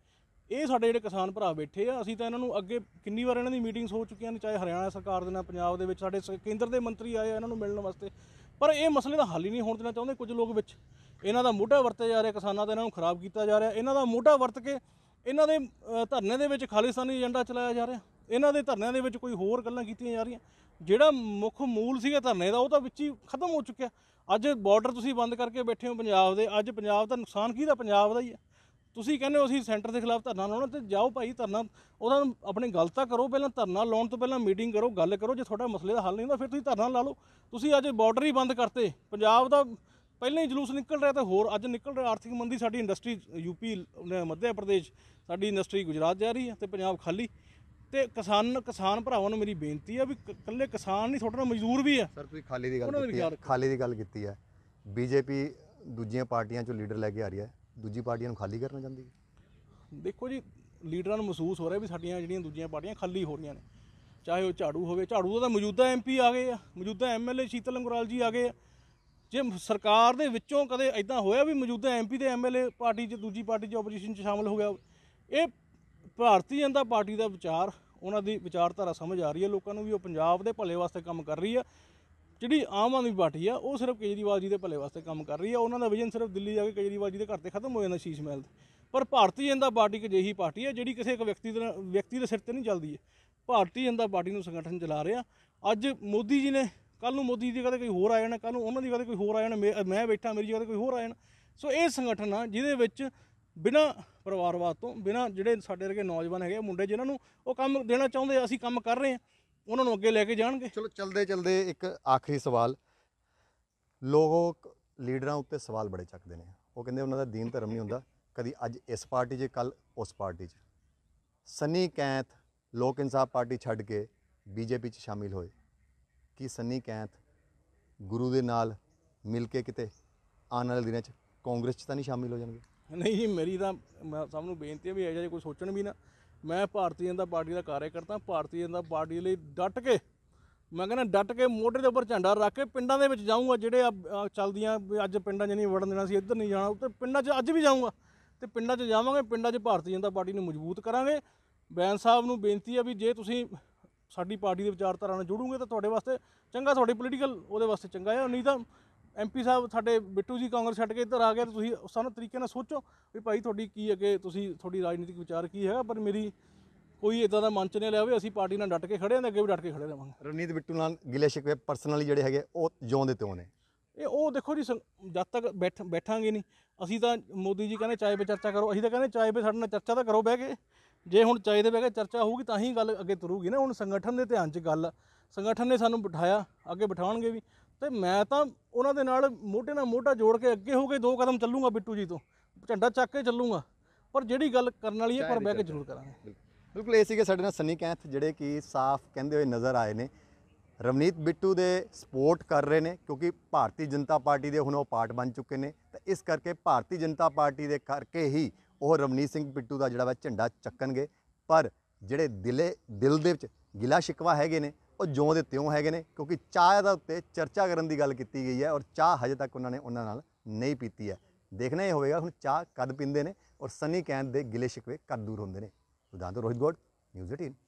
ਇਹ ਸਾਡੇ ਜਿਹੜੇ ਕਿਸਾਨ ਭਰਾ ਬੈਠੇ ਆ ਅਸੀਂ ਤਾਂ ਇਹਨਾਂ ਨੂੰ ਅੱਗੇ ਕਿੰਨੀ ਵਾਰ ਇਹਨਾਂ ਦੀ ਮੀਟਿੰਗਸ ਹੋ ਚੁੱਕੀਆਂ ਨੇ ਚਾਹੇ ਹਰਿਆਣਾ ਸਰਕਾਰ ਦੇ ਨਾਲ ਪੰਜਾਬ ਦੇ ਵਿੱਚ ਸਾਡੇ ਕੇਂਦਰ ਦੇ ਮੰਤਰੀ ਆਏ ਆ ਇਹਨਾਂ ਨੂੰ ਮਿਲਣ ਵਾਸਤੇ ਪਰ ਇਹ ਮਸਲੇ ਦਾ ਹੱਲ ਹੀ ਨਹੀਂ ਹੋਣ ਦੇਣਾ ਚਾਹੁੰਦੇ ਕੁਝ ਲੋਕ ਵਿੱਚ ਇਹਨਾਂ ਦਾ ਮੋਢਾ ਵਰਤਿਆ ਜਾ ਰਿਹਾ ਕਿਸਾਨਾਂ ਦਾ ਇਹਨਾਂ ਨੂੰ ਖਰਾਬ ਕੀਤਾ ਜਾ ਰਿਹਾ ਇਹਨਾਂ ਦਾ ਮੋਢਾ ਵਰਤ ਕੇ ਇਹਨਾਂ ਦੇ ਧਰਨੇ ਦੇ ਵਿੱਚ ਖਾਲਿਸਤਾਨੀ ਏਜੰਡਾ ਚਲਾਇਆ ਜਾ ਰਿਹਾ ਇਹਨਾਂ ਦੇ ਧਰਨਿਆਂ ਦੇ ਵਿੱਚ ਕੋਈ ਹੋਰ ਗੱਲਾਂ ਕੀਤੀਆਂ ਜਾ ਰਹੀਆਂ ਜਿਹੜਾ ਮੁੱਖ ਮੂਲ ਸੀਗਾ ਧਰਨੇ ਦਾ ਉਹ ਤਾਂ ਵਿੱਚ ਹੀ ਖਤਮ ਹੋ ਚੁੱਕਿਆ ਅੱਜ ਬਾਰਡਰ ਤੁਸੀਂ ਬੰਦ ਕਰਕੇ ਬੈਠੇ ਹੋ ਪੰਜਾਬ ਦੇ ਅੱਜ ਪੰਜਾਬ ਦਾ ਨੁਕਸਾਨ ਕੀ ਦਾ ਪੰਜਾਬ ਦਾ ਹੀ ਹੈ ਤੁਸੀਂ ਕਹਿੰਦੇ ਹੋ ਅਸੀਂ ਸੈਂਟਰ ਦੇ ਖਿਲਾਫ ਧਰਨਾ ਲਾਉਣਾ ਤੇ ਜਾਓ ਭਾਈ ਧਰਨਾ ਉਹਨਾਂ ਆਪਣੀ ਆਪਣੇ ਗਲਤਾ ਕਰੋ ਪਹਿਲਾਂ ਧਰਨਾ ਲਾਉਣ ਤੋਂ ਪਹਿਲਾਂ ਮੀਟਿੰਗ ਕਰੋ ਗੱਲ ਕਰੋ ਜੇ ਤੁਹਾਡਾ ਮਸਲੇ ਦਾ ਹੱਲ ਨਹੀਂ ਹੁੰਦਾ ਫਿਰ ਤੁਸੀਂ ਧਰਨਾ ਲਾ ਲਓ ਤੁਸੀਂ ਅੱਜ ਬਾਰਡਰ ਹੀ ਬੰਦ ਕਰਤੇ ਪੰਜਾਬ ਦਾ ਪਹਿਲਾਂ ਹੀ ਜਲੂਸ ਨਿਕਲ ਰਿਹਾ ਤੇ ਹੋਰ ਅੱਜ ਨਿਕਲ ਰਿਹਾ ਆਰਥਿਕ ਮੰਦੀ ਸਾਡੀ ਇੰਡਸਟਰੀ ਯੂਪੀ ਮੱਧਿਆ ਪ੍ਰਦੇਸ਼ ਸਾਡੀ ਇੰਡਸਟਰੀ ਗੁਜਰਾਤ ਜਾ ਰਹੀ ਹੈ ਤੇ ਪੰਜਾਬ ਖਾਲੀ ਤੇ ਕਿਸਾਨ ਕਿਸਾਨ ਭਰਾਵਾਂ ਨੂੰ ਮੇਰੀ ਬੇਨਤੀ ਹੈ ਵੀ ਇਕੱਲੇ ਕਿਸਾਨ ਨਹੀਂ ਤੁਹਾਡੇ ਨਾਲ ਮਜ਼ਦੂਰ ਵੀ ਆ ਸਰ ਤੁਸੀਂ ਖਾਲੀ ਦੀ ਗੱਲ ਕੀਤੀ ਹੈ ਖਾਲੀ ਦੀ ਗੱਲ ਕੀਤੀ ਹੈ ਬੀਜੇਪੀ ਦੂਜੀਆਂ ਪਾਰਟੀਆਂ ਚੋਂ ਲੀਡਰ ਲੈ ਕੇ ਆ ਰਹੀ ਹੈ ਦੂਜੀ ਪਾਰਟੀਆਂ ਨੂੰ ਖਾਲੀ ਕਰਨਾ ਚਾਹੁੰਦੀ ਹੈ ਦੇਖੋ ਜੀ ਲੀਡਰਾਂ ਨੂੰ ਮਹਿਸੂਸ ਹੋ ਰਿਹਾ ਵੀ ਸਾਡੀਆਂ ਜਿਹੜੀਆਂ ਦੂਜੀਆਂ ਪਾਰਟੀਆਂ ਖਾਲੀ ਹੋ ਰਹੀਆਂ ਨੇ ਚਾਹੇ ਉਹ ਝਾੜੂ ਹੋਵੇ ਝਾੜੂ ਦਾ ਤਾਂ ਮੌਜੂਦਾ ਐਮਪੀ ਆ ਗਏ ਆ ਮੌਜੂਦਾ ਐਮਐਲਏ ਸ਼ੀਤਲ ਅੰਗਰਾਲ ਜੀ ਆ ਗਏ ਆ ਜੇ ਸਰਕਾਰ ਦੇ ਵਿੱਚੋਂ ਕਦੇ ਐਦਾਂ ਹੋਇਆ ਵੀ ਮੌਜੂਦਾ ਐਮਪੀ ਤੇ ਐਮਐਲਏ ਪਾਰਟੀ 'ਚ ਦੂਜੀ ਪਾਰਟੀ 'ਚ ਆਪੋਜੀਸ਼ਨ 'ਚ ਸ਼ਾਮਲ ਹੋ ਗਿਆ ਇਹ ਭਾਰਤੀ ਜਨਤਾ ਪਾਰਟੀ ਦਾ ਵਿਚਾਰ ਉਹਨਾਂ ਦੀ ਵਿਚਾਰਧਾਰਾ ਸਮਝ ਆ ਰਹੀ ਹੈ ਲੋਕਾਂ ਨੂੰ ਵੀ ਉਹ ਪੰਜਾਬ ਦੇ ਭਲੇ ਵਾਸਤੇ ਕੰਮ ਕਰ ਰਹੀ ਹੈ ਜਿਹੜੀ ਆਮ ਆਦਮੀ ਪਾਰਟੀ ਆ ਉਹ ਸਿਰਫ ਕੇਜਰੀਵਾਲ ਜੀ ਦੇ ਭਲੇ ਵਾਸਤੇ ਕੰਮ ਕਰ ਰਹੀ ਆ ਉਹਨਾਂ ਦਾ ਵਿਜਨ ਸਿਰਫ ਦਿੱਲੀ ਜਾ ਕੇ ਕੇਜਰੀਵਾਲ ਜੀ ਦੇ ਘਰ ਤੇ ਖਤਮ ਹੋ ਜਾਂਦਾ ਸ਼ੀਸ਼ ਮਹਿਲ ਤੇ ਪਰ ਭਾਰਤੀ ਜਨਤਾ ਪਾਰਟੀ ਇੱਕ ਅਜਿਹੀ ਪਾਰਟੀ ਆ ਜਿਹੜੀ ਕਿਸੇ ਇੱਕ ਵਿਅਕਤੀ ਦੇ ਵਿਅਕਤੀ ਦੇ ਸਿਰ ਤੇ ਨਹੀਂ ਚੱਲਦੀ ਹੈ ਭਾਰਤੀ ਜਨਤਾ ਪਾਰਟੀ ਨੂੰ ਸੰਗਠਨ ਚਲਾ ਰਿਹਾ ਅੱਜ ਮੋਦੀ ਜੀ ਨੇ ਕੱਲ ਨੂੰ ਮੋਦੀ ਦੀ ਕਦੇ ਕੋਈ ਹੋਰ ਆ ਜਾਣਾ ਕੱਲ ਨੂੰ ਉਹਨਾਂ ਦੀ ਕਦੇ ਕੋਈ ਹੋਰ ਆ ਜਾਣਾ ਮੈਂ ਬੈਠਾ ਮੇਰੀ ਜਗ੍ਹਾ ਤੇ ਕੋਈ ਹੋਰ ਆ ਜਾਣਾ ਸੋ ਇਹ ਸੰਗਠਨ ਆ ਜਿਹਦੇ ਵਿੱਚ ਬਿਨਾ ਪਰਿਵਾਰਵਾਦ ਤੋਂ ਬਿਨਾ ਜਿਹੜੇ ਸਾਡੇ ਵਰਗੇ ਨੌਜਵਾਨ ਹੈਗੇ ਮੁੰਡੇ ਜਿਨ੍ਹਾਂ ਨੂੰ ਉਹ ਕੰਮ ਦੇਣਾ ਚਾਹੁੰਦੇ ਆ ਅਸੀਂ ਕੰਮ ਕਰ ਰਹੇ ਆ ਉਹਨਾਂ ਨੂੰ ਅੱਗੇ ਲੈ ਕੇ ਜਾਣਗੇ ਚਲੋ ਚਲਦੇ ਚਲਦੇ ਇੱਕ ਆਖਰੀ ਸਵਾਲ ਲੋਕ ਲੀਡਰਾਂ ਉੱਤੇ ਸਵਾਲ ਬੜੇ ਚੱਕਦੇ ਨੇ ਉਹ ਕਹਿੰਦੇ ਉਹਨਾਂ ਦਾ ਦੀਨ ਧਰਮ ਨਹੀਂ ਹੁੰਦਾ ਕਦੀ ਅੱਜ ਇਸ ਪਾਰਟੀ 'ਚ ਕੱਲ ਉਸ ਪਾਰਟੀ 'ਚ ਸਨੀ ਕੈਂਥ ਲੋਕ ਇਨਸਾਫ ਪਾਰਟੀ ਛੱਡ ਕੇ ਬੀਜੇਪੀ 'ਚ ਸ਼ਾਮਿਲ ਹੋਏ ਕਿ ਸਨੀ ਕੈਂਥ ਗੁਰੂ ਦੇ ਨਾਲ ਮਿਲ ਕੇ ਕਿਤੇ ਆਉਣ ਵਾਲੇ ਦਿਨਾਂ 'ਚ ਕਾਂਗਰਸ 'ਚ ਤਾਂ ਨਹੀਂ ਸ਼ਾਮਿਲ ਹੋ ਜਾਣਗੇ ਨਹੀਂ ਜੀ ਮੇਰੀ ਤਾਂ ਸਭ ਨੂੰ ਬੇਨਤੀ ਹੈ ਵੀ ਇਹ ਜਿਹੇ ਕੋਈ ਸੋਚਣ ਵੀ ਨਾ ਮੈਂ ਭਾਰਤੀ ਜਨਤਾ ਪਾਰਟੀ ਦਾ ਕਾਰਜਕਰਤਾ ਭਾਰਤੀ ਜਨਤਾ ਪਾਰਟੀ ਲਈ ਡਟ ਕੇ ਮੈਂ ਕਹਿੰਦਾ ਡਟ ਕੇ ਮੋਢੇ ਦੇ ਉੱਪਰ ਝੰਡਾ ਰੱਖ ਕੇ ਪਿੰਡਾਂ ਦੇ ਵਿੱਚ ਜਾਊਂਗਾ ਜਿਹੜੇ ਚੱਲਦੀਆਂ ਅੱਜ ਪਿੰਡਾਂ 'ਚ ਨਹੀਂ ਵੜਨ ਦੇਣਾ ਸੀ ਇੱਧਰ ਨਹੀਂ ਜਾਣਾ ਉੱਤੇ ਪਿੰਡਾਂ 'ਚ ਅੱਜ ਵੀ ਜਾਊਂਗਾ ਤੇ ਪਿੰਡਾਂ 'ਚ ਜਾਵਾਂਗੇ ਪਿੰਡਾਂ 'ਚ ਭਾਰਤੀ ਜਨਤਾ ਪਾਰਟੀ ਨੂੰ ਮਜ਼ਬੂਤ ਕਰਾਂਗੇ ਬੈਨ ਸਾਹਿਬ ਨੂੰ ਬੇਨਤੀ ਹੈ ਵੀ ਜੇ ਤੁਸੀਂ ਸਾਡੀ ਪਾਰਟੀ ਦੇ ਵਿਚਾਰਧਾਰਾ ਨਾਲ ਜੁੜੋਗੇ ਤਾਂ ਤੁਹਾਡੇ ਵਾਸਤੇ ਚੰਗਾ ਤੁਹਾਡੀ ਪੋਲੀਟੀਕਲ ਉਹਦੇ ਵਾਸਤੇ ਚੰਗਾ ਹੈ ਨਹੀਂ ਤਾਂ ਐਮਪੀ ਸਾਹਿਬ ਸਾਡੇ ਬਿੱਟੂ ਜੀ ਕਾਂਗਰਸ ਛੱਡ ਕੇ ਇੱਧਰ ਆ ਗਏ ਤੇ ਤੁਸੀਂ ਸਾਨੂੰ ਤਰੀਕੇ ਨਾਲ ਸੋਚੋ ਵੀ ਭਾਈ ਤੁਹਾਡੀ ਕੀ ਕਿ ਤੁਸੀਂ ਤੁਹਾਡੀ ਰਾਜਨੀਤਿਕ ਵਿਚਾਰ ਕੀ ਹੈਗਾ ਪਰ ਮੇਰੀ ਕੋਈ ਇਦਾਂ ਦਾ ਮੰਚ ਨਹੀਂ ਲਿਆ ਹੋਵੇ ਅਸੀਂ ਪਾਰਟੀ ਨਾਲ ਡਟ ਕੇ ਖੜੇ ਆਂ ਤੇ ਅੱਗੇ ਵੀ ਡਟ ਕੇ ਖੜੇ ਰਵਾਂਗੇ ਰਣਨੀਤ ਬਿੱਟੂ ਨਾਲ ਗਿਲੇ ਸ਼ਿਕਵੇ ਪਰਸਨਲੀ ਜਿਹੜੇ ਹੈਗੇ ਉਹ ਜਿਉਂ ਦੇ ਤਿਉਂ ਨੇ ਇਹ ਉਹ ਦੇਖੋ ਜੀ ਜਦ ਤੱਕ ਬੈਠ ਬੈਠਾਂਗੇ ਨਹੀਂ ਅਸੀਂ ਤਾਂ ਮੋਦੀ ਜੀ ਕਹਿੰਦੇ ਚਾਏ 'ਤੇ ਚਰਚਾ ਕਰੋ ਅਸੀਂ ਤਾਂ ਕਹਿੰਦੇ ਚਾਏ 'ਤੇ ਸਾਡੇ ਨਾਲ ਚਰਚਾ ਤਾਂ ਕਰੋ ਬਹਿ ਕੇ ਜੇ ਹੁਣ ਚਾਏ 'ਤੇ ਬਹਿ ਕੇ ਚਰਚਾ ਹੋਊਗੀ ਤਾਂ ਹੀ ਗੱਲ ਅੱਗੇ ਤੁਰੂਗੀ ਨਾ ਹੁਣ ਸੰਗਠਨ ਦੇ ਧਿਆਨ 'ਚ ਗੱਲ ਸੰਗਠਨ ਨੇ ਸਾਨੂੰ ਬਿਠਾਇਆ ਅੱਗੇ ਬਿਠਾਉਣਗੇ ਵੀ ਤੇ ਮੈਂ ਤਾਂ ਉਹਨਾਂ ਦੇ ਨਾਲ ਮੋਢੇ ਨਾਲ ਮੋਢਾ ਜੋੜ ਕੇ ਅੱਗੇ ਹੋ ਕੇ ਦੋ ਕਦਮ ਚੱਲੂਗਾ ਬਿੱਟੂ ਜੀ ਤੋਂ ਝੰਡਾ ਚੱਕ ਕੇ ਚੱਲੂਗਾ ਪਰ ਜਿਹੜੀ ਗੱਲ ਕਰਨ ਵਾਲੀ ਹੈ ਪਰ ਬਹਿ ਕੇ ਜ਼ਰੂਰ ਕਰਾਂਗੇ ਬਿਲਕੁਲ ਇਹ ਸੀਗੇ ਸਾਡੇ ਨਾਲ ਸਨੀ ਕੈਂਥ ਜਿਹੜੇ ਕਿ ਸਾਫ਼ ਕਹਿੰਦੇ ਹੋਏ ਨਜ਼ਰ ਆਏ ਨੇ ਰਵਨੀਤ ਬਿੱਟੂ ਦੇ ਸਪੋਰਟ ਕਰ ਰਹੇ ਨੇ ਕਿਉਂਕਿ ਭਾਰਤੀ ਜਨਤਾ ਪਾਰਟੀ ਦੇ ਹੁਣ ਉਹ ਪਾਰਟ ਬਣ ਚੁੱਕੇ ਨੇ ਤਾਂ ਇਸ ਕਰਕੇ ਭਾਰਤੀ ਜਨਤਾ ਪਾਰਟੀ ਦੇ ਕਰਕੇ ਹੀ ਉਹ ਰਵਨੀਤ ਸਿੰਘ ਬਿੱਟੂ ਦਾ ਜਿਹੜਾ ਵਾ ਝੰਡਾ ਚੱਕਣਗੇ ਪਰ ਜਿਹੜੇ ਦਿਲੇ ਦਿਲ ਦੇ ਵਿੱਚ ਗਿਲਾ ਸ਼ਿਕਵਾ ਹੈਗੇ ਨੇ ਉਹ ਜਿਉਂ ਦੇ ਤਿਉਂ ਹੈਗੇ ਨੇ ਕਿਉਂਕਿ ਚਾਹ ਦਾ ਉੱਤੇ ਚਰਚਾ ਕਰਨ ਦੀ ਗੱਲ ਕੀਤੀ ਗਈ ਹੈ ਔਰ ਚਾਹ ਹਜੇ ਤੱਕ ਉਹਨਾਂ ਨੇ ਉਹਨਾਂ ਨਾਲ ਨਹੀਂ ਪੀਤੀ ਹੈ ਦੇਖਣਾ ਇਹ ਹੋਵੇਗਾ ਹੁਣ ਚਾਹ ਕਦ ਪੀਂਦੇ ਨੇ ਔਰ ਸਨੀ ਕੈਂਡ ਦੇ ਗਿਲੇ ਸ਼ਿਕਵੇ ਕਦ ਦੂਰ ਹੁੰਦੇ ਨੇ ਸੁਦਾਂਤ ਰੋਹਿਤ ਗੋਡ ਨਿਊਜ਼ 18